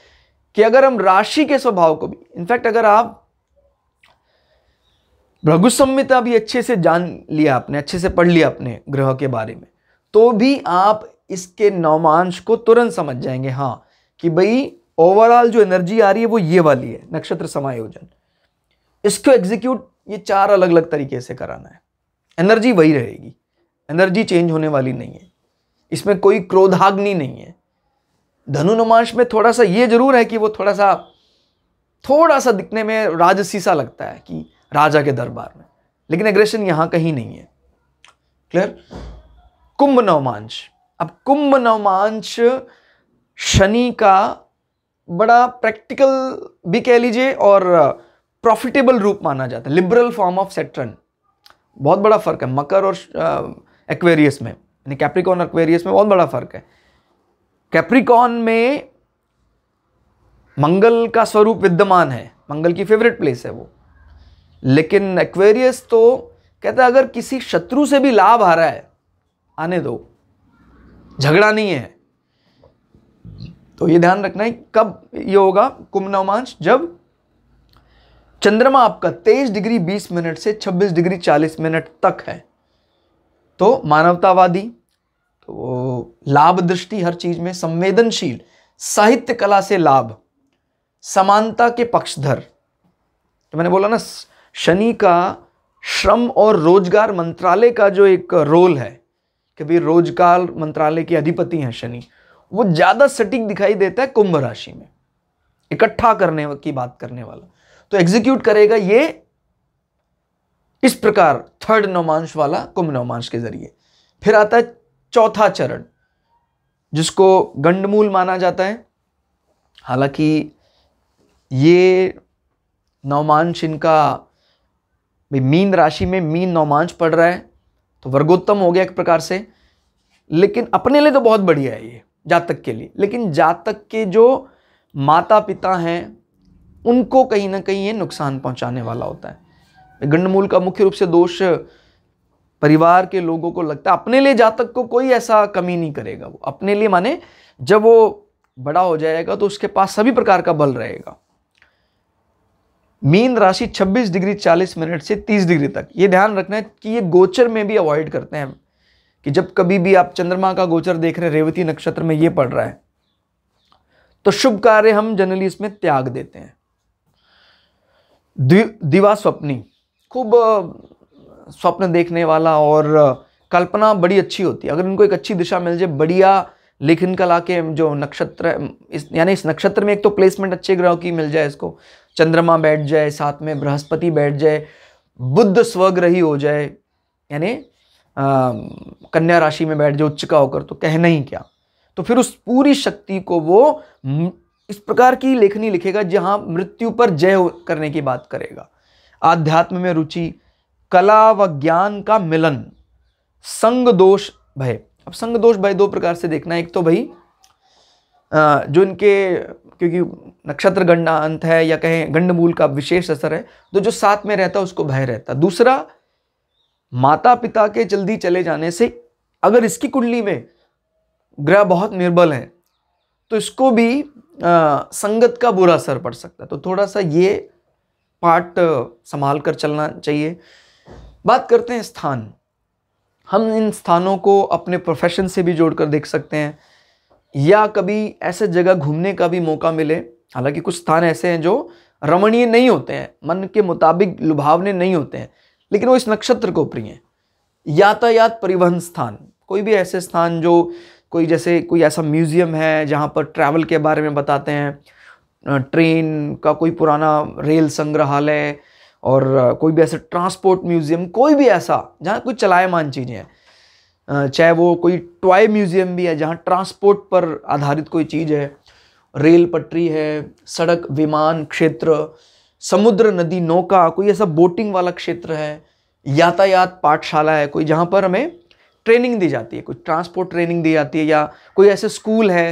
कि अगर हम राशि के स्वभाव को भी इनफैक्ट अगर आप भृगु संहिता भी अच्छे से जान लिया आपने अच्छे से पढ़ लिया आपने ग्रह के बारे में तो भी आप इसके नवमांश को तुरंत समझ जाएंगे हाँ कि भाई ओवरऑल जो एनर्जी आ रही है वो ये वाली है नक्षत्र समायोजन इसको एग्जीक्यूट ये चार अलग अलग तरीके से कराना है एनर्जी वही रहेगी एनर्जी चेंज होने वाली नहीं है इसमें कोई क्रोधाग्नि नहीं है धनु नुमांश में थोड़ा सा ये जरूर है कि वो थोड़ा सा थोड़ा सा दिखने में राजसी सा लगता है कि राजा के दरबार में लेकिन एग्रेशन यहां कहीं नहीं है क्लियर कुंभ नवमांश अब कुंभ नवमांश शनि का बड़ा प्रैक्टिकल भी कह लीजिए और प्रॉफिटेबल रूप माना जाता है लिबरल फॉर्म ऑफ सेट्रन बहुत बड़ा फर्क है मकर और एक्वेरियस में यानी कैप्रिकॉन और एक्वेरियस में बहुत बड़ा फर्क है कैप्रिकॉन में मंगल का स्वरूप विद्यमान है मंगल की फेवरेट प्लेस है वो लेकिन एक्वेरियस तो कहता है अगर किसी शत्रु से भी लाभ आ रहा है आने दो झगड़ा नहीं है तो ये ध्यान रखना है कब ये होगा कुंभ नवमांश जब चंद्रमा आपका 23 डिग्री 20 मिनट से 26 डिग्री 40 मिनट तक है तो मानवतावादी तो लाभ दृष्टि हर चीज में संवेदनशील साहित्य कला से लाभ समानता के पक्षधर तो मैंने बोला ना शनि का श्रम और रोजगार मंत्रालय का जो एक रोल है कभी भाई रोजगार मंत्रालय के अधिपति हैं शनि वो ज़्यादा सटीक दिखाई देता है कुंभ राशि में इकट्ठा करने की बात करने वाला तो एग्जीक्यूट करेगा ये इस प्रकार थर्ड नवमांश वाला कुंभ नवमांश के जरिए फिर आता है चौथा चरण जिसको गंडमूल माना जाता है हालांकि ये नवमांश इनका भाई मीन राशि में मीन नौमांश पड़ रहा है तो वर्गोत्तम हो गया एक प्रकार से लेकिन अपने लिए तो बहुत बढ़िया है ये जातक के लिए लेकिन जातक के जो माता पिता हैं उनको कहीं ना कहीं ये नुकसान पहुंचाने वाला होता है गंडमूल का मुख्य रूप से दोष परिवार के लोगों को लगता है अपने लिए जातक को कोई ऐसा कमी नहीं करेगा वो अपने लिए माने जब वो बड़ा हो जाएगा तो उसके पास सभी प्रकार का बल रहेगा मीन राशि 26 डिग्री 40 मिनट से 30 डिग्री तक ये ध्यान रखना है कि ये गोचर में भी अवॉइड करते हैं कि जब कभी भी आप चंद्रमा का गोचर देख रहे हैं रेवती नक्षत्र में ये पड़ रहा है तो शुभ कार्य हम जनरली इसमें त्याग देते हैं दिवा स्वप्नी खूब स्वप्न देखने वाला और कल्पना बड़ी अच्छी होती है अगर उनको एक अच्छी दिशा मिल जाए बढ़िया लेखन कला के जो नक्षत्र इस यानी इस नक्षत्र में एक तो प्लेसमेंट अच्छे ग्रहों की मिल जाए इसको चंद्रमा बैठ जाए साथ में बृहस्पति बैठ जाए बुद्ध स्वग्रही हो जाए यानी कन्या राशि में बैठ जाए उच्च का होकर तो कहना ही क्या तो फिर उस पूरी शक्ति को वो इस प्रकार की लेखनी लिखेगा जहाँ मृत्यु पर जय करने की बात करेगा आध्यात्म में रुचि कला व ज्ञान का मिलन संग दोष भय अब संग दोष भय दो प्रकार से देखना एक तो भाई जो इनके क्योंकि नक्षत्र गणना अंत है या कहें गंडमूल का विशेष असर है तो जो साथ में रहता है उसको भय रहता दूसरा माता पिता के जल्दी चले जाने से अगर इसकी कुंडली में ग्रह बहुत निर्बल है तो इसको भी आ, संगत का बुरा असर पड़ सकता है तो थोड़ा सा ये पार्ट संभाल कर चलना चाहिए बात करते हैं स्थान हम इन स्थानों को अपने प्रोफेशन से भी जोड़कर देख सकते हैं या कभी ऐसे जगह घूमने का भी मौका मिले हालांकि कुछ स्थान ऐसे हैं जो रमणीय नहीं होते हैं मन के मुताबिक लुभावने नहीं होते हैं लेकिन वो इस नक्षत्र को प्रिय हैं यातायात परिवहन स्थान कोई भी ऐसे स्थान जो कोई जैसे कोई ऐसा म्यूज़ियम है जहाँ पर ट्रैवल के बारे में बताते हैं ट्रेन का कोई पुराना रेल संग्रहालय और कोई भी ऐसे ट्रांसपोर्ट म्यूज़ियम कोई भी ऐसा जहाँ कुछ चलायमान चीज़ें हैं चाहे वो कोई टॉय म्यूज़ियम भी है जहाँ ट्रांसपोर्ट पर आधारित कोई चीज़ है रेल पटरी है सड़क विमान क्षेत्र समुद्र नदी नौका कोई ऐसा बोटिंग वाला क्षेत्र है यातायात पाठशाला है कोई जहाँ पर हमें ट्रेनिंग दी जाती है कोई ट्रांसपोर्ट ट्रेनिंग दी जाती है या कोई ऐसे स्कूल है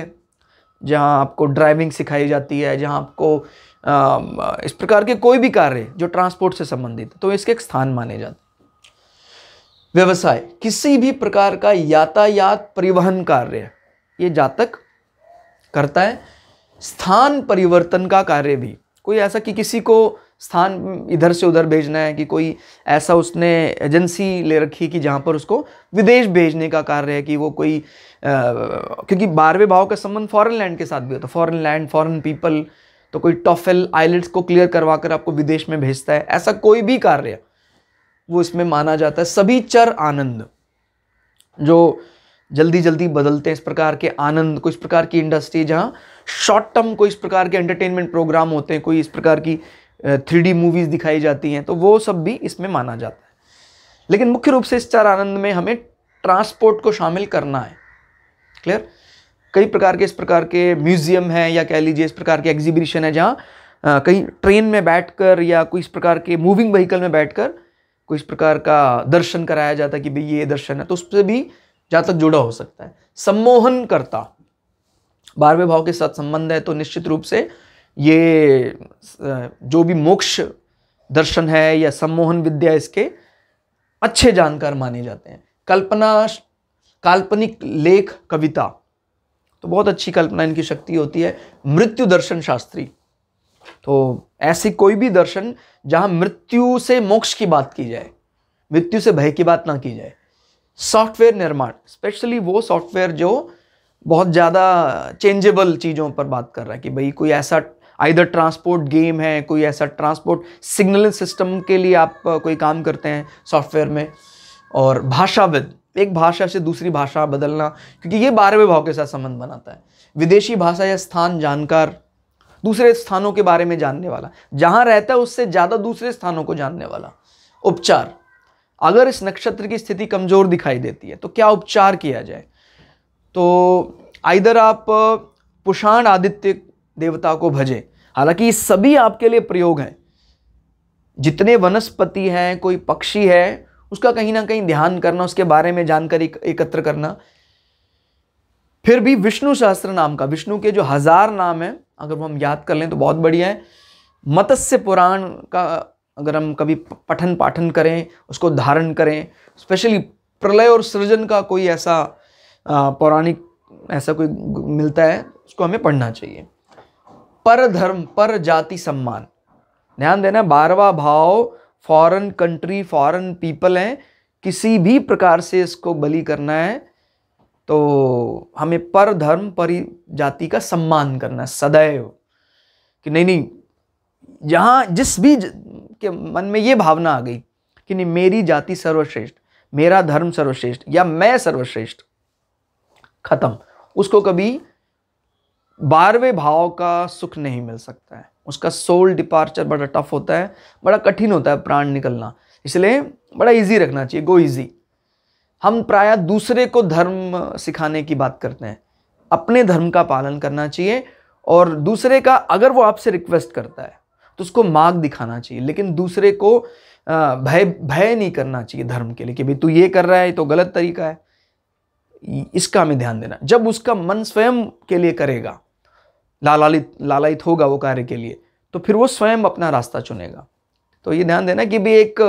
जहाँ आपको ड्राइविंग सिखाई जाती है जहाँ आपको आ, इस प्रकार के कोई भी कार्य जो ट्रांसपोर्ट से संबंधित तो इसके एक स्थान माने जाते हैं व्यवसाय किसी भी प्रकार का यातायात परिवहन कार्य ये जातक करता है स्थान परिवर्तन का कार्य भी कोई ऐसा कि किसी को स्थान इधर से उधर भेजना है कि कोई ऐसा उसने एजेंसी ले रखी कि जहाँ पर उसको विदेश भेजने का कार्य है कि वो कोई आ, क्योंकि बारहवें भाव का संबंध फॉरेन लैंड के साथ भी होता है फॉरेन लैंड फॉरेन पीपल तो कोई टॉफेल आइलेट्स को क्लियर करवा कर आपको विदेश में भेजता है ऐसा कोई भी कार्य वो इसमें माना जाता है सभी चर आनंद जो जल्दी जल्दी बदलते हैं इस प्रकार के आनंद कोई इस प्रकार की इंडस्ट्री जहाँ शॉर्ट टर्म कोई इस प्रकार के एंटरटेनमेंट प्रोग्राम होते हैं कोई इस प्रकार की थ्री मूवीज़ दिखाई जाती हैं तो वो सब भी इसमें माना जाता है लेकिन मुख्य रूप से इस चार आनंद में हमें ट्रांसपोर्ट को शामिल करना है क्लियर कई प्रकार के इस प्रकार के म्यूज़ियम हैं या कह लीजिए इस प्रकार के एग्जीबिशन है जहाँ कहीं ट्रेन में बैठकर या कोई इस प्रकार के मूविंग व्हीकल में बैठकर कोई इस प्रकार का दर्शन कराया जाता है कि भाई ये दर्शन है तो उससे भी जातक जुड़ा हो सकता है सम्मोहन करता बारहवें भाव के साथ संबंध है तो निश्चित रूप से ये जो भी मोक्ष दर्शन है या सम्मोहन विद्या इसके अच्छे जानकार माने जाते हैं कल्पना काल्पनिक लेख कविता तो बहुत अच्छी कल्पना इनकी शक्ति होती है मृत्यु दर्शन शास्त्री तो ऐसी कोई भी दर्शन जहां मृत्यु से मोक्ष की बात की जाए मृत्यु से भय की बात ना की जाए सॉफ्टवेयर निर्माण स्पेशली वो सॉफ्टवेयर जो बहुत ज़्यादा चेंजेबल चीज़ों पर बात कर रहा है कि भाई कोई ऐसा आइधर ट्रांसपोर्ट गेम है कोई ऐसा ट्रांसपोर्ट सिग्नल सिस्टम के लिए आप कोई काम करते हैं सॉफ्टवेयर में और भाषाविद एक भाषा से दूसरी भाषा बदलना क्योंकि ये बारहवें भाव के साथ संबंध बनाता है विदेशी भाषा या स्थान जानकार दूसरे स्थानों के बारे में जानने वाला जहां रहता है उससे ज़्यादा दूसरे स्थानों को जानने वाला उपचार अगर इस नक्षत्र की स्थिति कमज़ोर दिखाई देती है तो क्या उपचार किया जाए तो आइधर आप पुषाण आदित्य देवता को भजें हालांकि ये सभी आपके लिए प्रयोग हैं जितने वनस्पति हैं कोई पक्षी है उसका कहीं ना कहीं ध्यान करना उसके बारे में जानकारी एकत्र करना फिर भी विष्णु सहस्त्र नाम का विष्णु के जो हजार नाम हैं अगर वो हम याद कर लें तो बहुत बढ़िया है मत्स्य पुराण का अगर हम कभी पठन पाठन करें उसको धारण करें स्पेशली प्रलय और सृजन का कोई ऐसा पौराणिक ऐसा कोई मिलता है उसको हमें पढ़ना चाहिए पर धर्म पर जाति सम्मान ध्यान देना बारवा भाव फॉरेन कंट्री फॉरेन पीपल हैं किसी भी प्रकार से इसको बलि करना है तो हमें पर धर्म पर जाति का सम्मान करना सदैव कि नहीं नहीं जहाँ जिस भी ज, के मन में ये भावना आ गई कि नहीं मेरी जाति सर्वश्रेष्ठ मेरा धर्म सर्वश्रेष्ठ या मैं सर्वश्रेष्ठ खत्म उसको कभी बारहवें भाव का सुख नहीं मिल सकता है उसका सोल डिपार्चर बड़ा टफ होता है बड़ा कठिन होता है प्राण निकलना इसलिए बड़ा इजी रखना चाहिए गो इजी हम प्राय दूसरे को धर्म सिखाने की बात करते हैं अपने धर्म का पालन करना चाहिए और दूसरे का अगर वो आपसे रिक्वेस्ट करता है तो उसको मार्ग दिखाना चाहिए लेकिन दूसरे को भय भय नहीं करना चाहिए धर्म के लिए कि भाई तू ये कर रहा है तो गलत तरीका है इसका हमें ध्यान देना जब उसका मन स्वयं के लिए करेगा लालित लालयित होगा वो कार्य के लिए तो फिर वो स्वयं अपना रास्ता चुनेगा तो ये ध्यान देना कि भी एक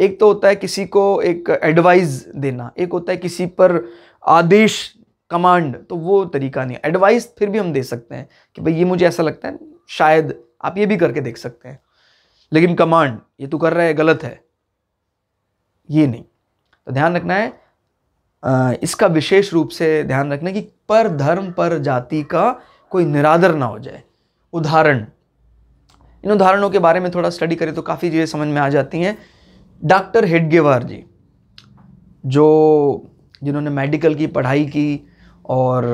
एक तो होता है किसी को एक एडवाइस देना एक होता है किसी पर आदेश कमांड तो वो तरीका नहीं एडवाइस फिर भी हम दे सकते हैं कि भाई ये मुझे ऐसा लगता है शायद आप ये भी करके देख सकते हैं लेकिन कमांड ये तो कर रहा है गलत है ये नहीं तो ध्यान रखना है इसका विशेष रूप से ध्यान रखना कि पर धर्म पर जाति का कोई निरादर ना हो जाए उदाहरण इन उदाहरणों के बारे में थोड़ा स्टडी करें तो काफ़ी चीज़ें समझ में आ जाती हैं डॉक्टर हेडगेवार जी जो जिन्होंने मेडिकल की पढ़ाई की और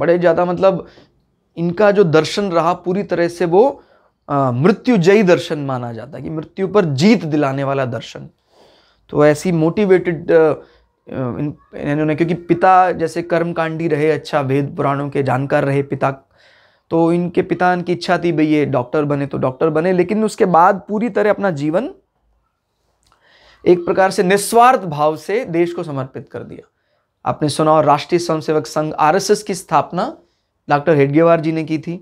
बड़े ज़्यादा मतलब इनका जो दर्शन रहा पूरी तरह से वो मृत्युजयी दर्शन माना जाता है कि मृत्यु पर जीत दिलाने वाला दर्शन तो ऐसी मोटिवेटेड इन्होंने क्योंकि पिता जैसे कर्मकांडी रहे अच्छा वेद पुराणों के जानकार रहे पिता तो इनके पिता इनकी इच्छा थी भाई ये डॉक्टर बने तो डॉक्टर बने लेकिन उसके बाद पूरी तरह अपना जीवन एक प्रकार से निस्वार्थ भाव से देश को समर्पित कर दिया आपने सुना और राष्ट्रीय स्वयंसेवक संघ आरएसएस की स्थापना डॉक्टर हेडगेवार जी ने की थी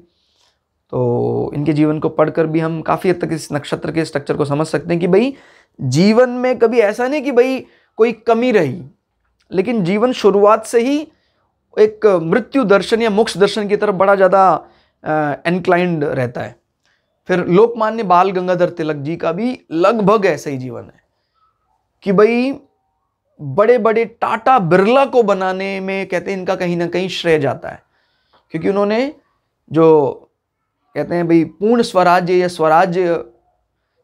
तो इनके जीवन को पढ़कर भी हम काफ़ी हद तक इस नक्षत्र के स्ट्रक्चर को समझ सकते हैं कि भाई जीवन में कभी ऐसा नहीं कि भाई कोई कमी रही लेकिन जीवन शुरुआत से ही एक मृत्यु दर्शन या मोक्ष दर्शन की तरफ बड़ा ज़्यादा एनक्लाइंड रहता है फिर लोकमान्य बाल गंगाधर तिलक जी का भी लगभग ऐसा ही जीवन है कि भाई बड़े बड़े टाटा बिरला को बनाने में कहते हैं इनका कहीं ना कहीं श्रेय जाता है क्योंकि उन्होंने जो कहते हैं भाई पूर्ण स्वराज्य या स्वराज्य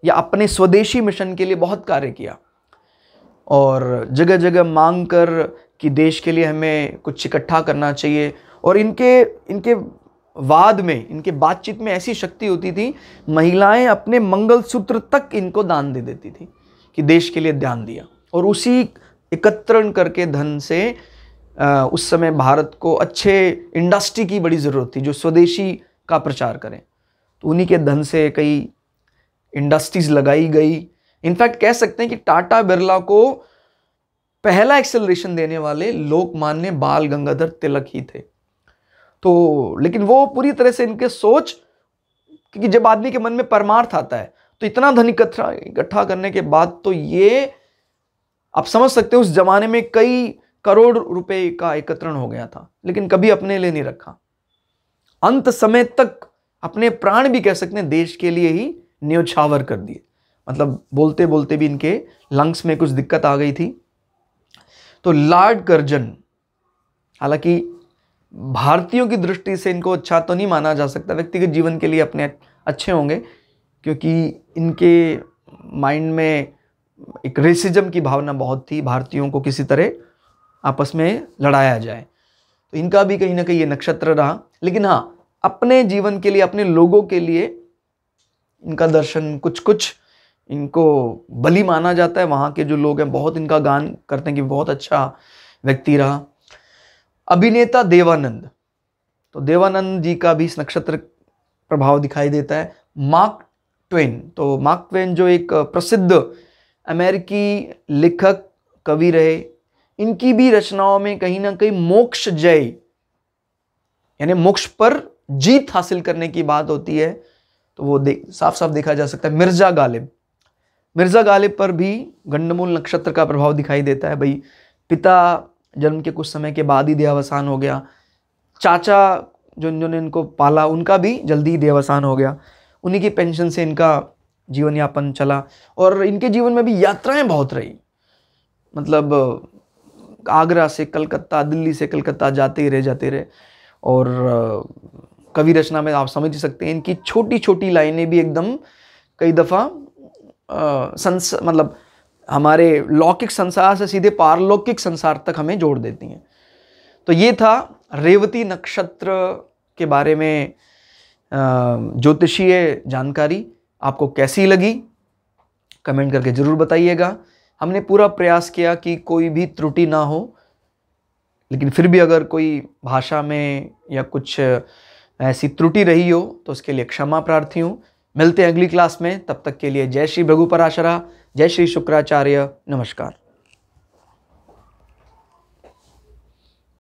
या अपने स्वदेशी मिशन के लिए बहुत कार्य किया और जगह जगह मांग कर कि देश के लिए हमें कुछ इकट्ठा करना चाहिए और इनके इनके वाद में इनके बातचीत में ऐसी शक्ति होती थी महिलाएं अपने मंगलसूत्र तक इनको दान दे देती थी कि देश के लिए ध्यान दिया और उसी एकत्रण करके धन से आ, उस समय भारत को अच्छे इंडस्ट्री की बड़ी ज़रूरत थी जो स्वदेशी का प्रचार करें तो उन्हीं के धन से कई इंडस्ट्रीज लगाई गई इनफैक्ट कह सकते हैं कि टाटा बिरला को पहला एक्सेलरेशन देने वाले लोकमान्य बाल गंगाधर तिलक ही थे तो लेकिन वो पूरी तरह से इनके सोच क्योंकि जब आदमी के मन में परमार्थ आता है तो इतना धन इकट्ठा इकट्ठा करने के बाद तो ये आप समझ सकते हैं उस जमाने में कई करोड़ रुपए का एकत्रण हो गया था लेकिन कभी अपने लिए नहीं रखा अंत समय तक अपने प्राण भी कह सकते हैं देश के लिए ही न्योछावर कर दिए मतलब बोलते बोलते भी इनके लंग्स में कुछ दिक्कत आ गई थी तो लॉर्ड कर्जन हालांकि भारतीयों की दृष्टि से इनको अच्छा तो नहीं माना जा सकता व्यक्तिगत जीवन के लिए अपने अच्छे होंगे क्योंकि इनके माइंड में एक रेसिज्म की भावना बहुत थी भारतीयों को किसी तरह आपस में लड़ाया जाए तो इनका भी कहीं ना कहीं ये नक्षत्र रहा लेकिन हाँ अपने जीवन के लिए अपने लोगों के लिए इनका दर्शन कुछ कुछ इनको बलि माना जाता है वहाँ के जो लोग हैं बहुत इनका गान करते हैं कि बहुत अच्छा व्यक्ति रहा अभिनेता देवानंद तो देवानंद जी का भी इस नक्षत्र प्रभाव दिखाई देता है मार्क ट्वेन तो मार्क ट्वेन जो एक प्रसिद्ध अमेरिकी लेखक कवि रहे इनकी भी रचनाओं में कहीं ना कहीं मोक्ष जय यानी मोक्ष पर जीत हासिल करने की बात होती है तो वो देख साफ साफ देखा जा सकता है मिर्जा गालिब मिर्जा गालिब पर भी गंडमूल नक्षत्र का प्रभाव दिखाई देता है भाई पिता जन्म के कुछ समय के बाद ही देहावसान हो गया चाचा जो जिन्होंने इनको पाला उनका भी जल्दी ही देहावसान हो गया उन्हीं की पेंशन से इनका जीवन यापन चला और इनके जीवन में भी यात्राएं बहुत रही मतलब आगरा से कलकत्ता दिल्ली से कलकत्ता जाते ही रहे जाते रहे और कवि रचना में आप समझ ही सकते हैं इनकी छोटी छोटी लाइनें भी एकदम कई दफ़ा संस मतलब हमारे लौकिक संसार से सीधे पारलौकिक संसार तक हमें जोड़ देती हैं तो ये था रेवती नक्षत्र के बारे में ज्योतिषीय जानकारी आपको कैसी लगी कमेंट करके ज़रूर बताइएगा हमने पूरा प्रयास किया कि कोई भी त्रुटि ना हो लेकिन फिर भी अगर कोई भाषा में या कुछ ऐसी त्रुटि रही हो तो उसके लिए क्षमा प्रार्थी हूँ मिलते हैं अगली क्लास में तब तक के लिए जय श्री भगु पराशरा जय श्री शुक्राचार्य नमस्कार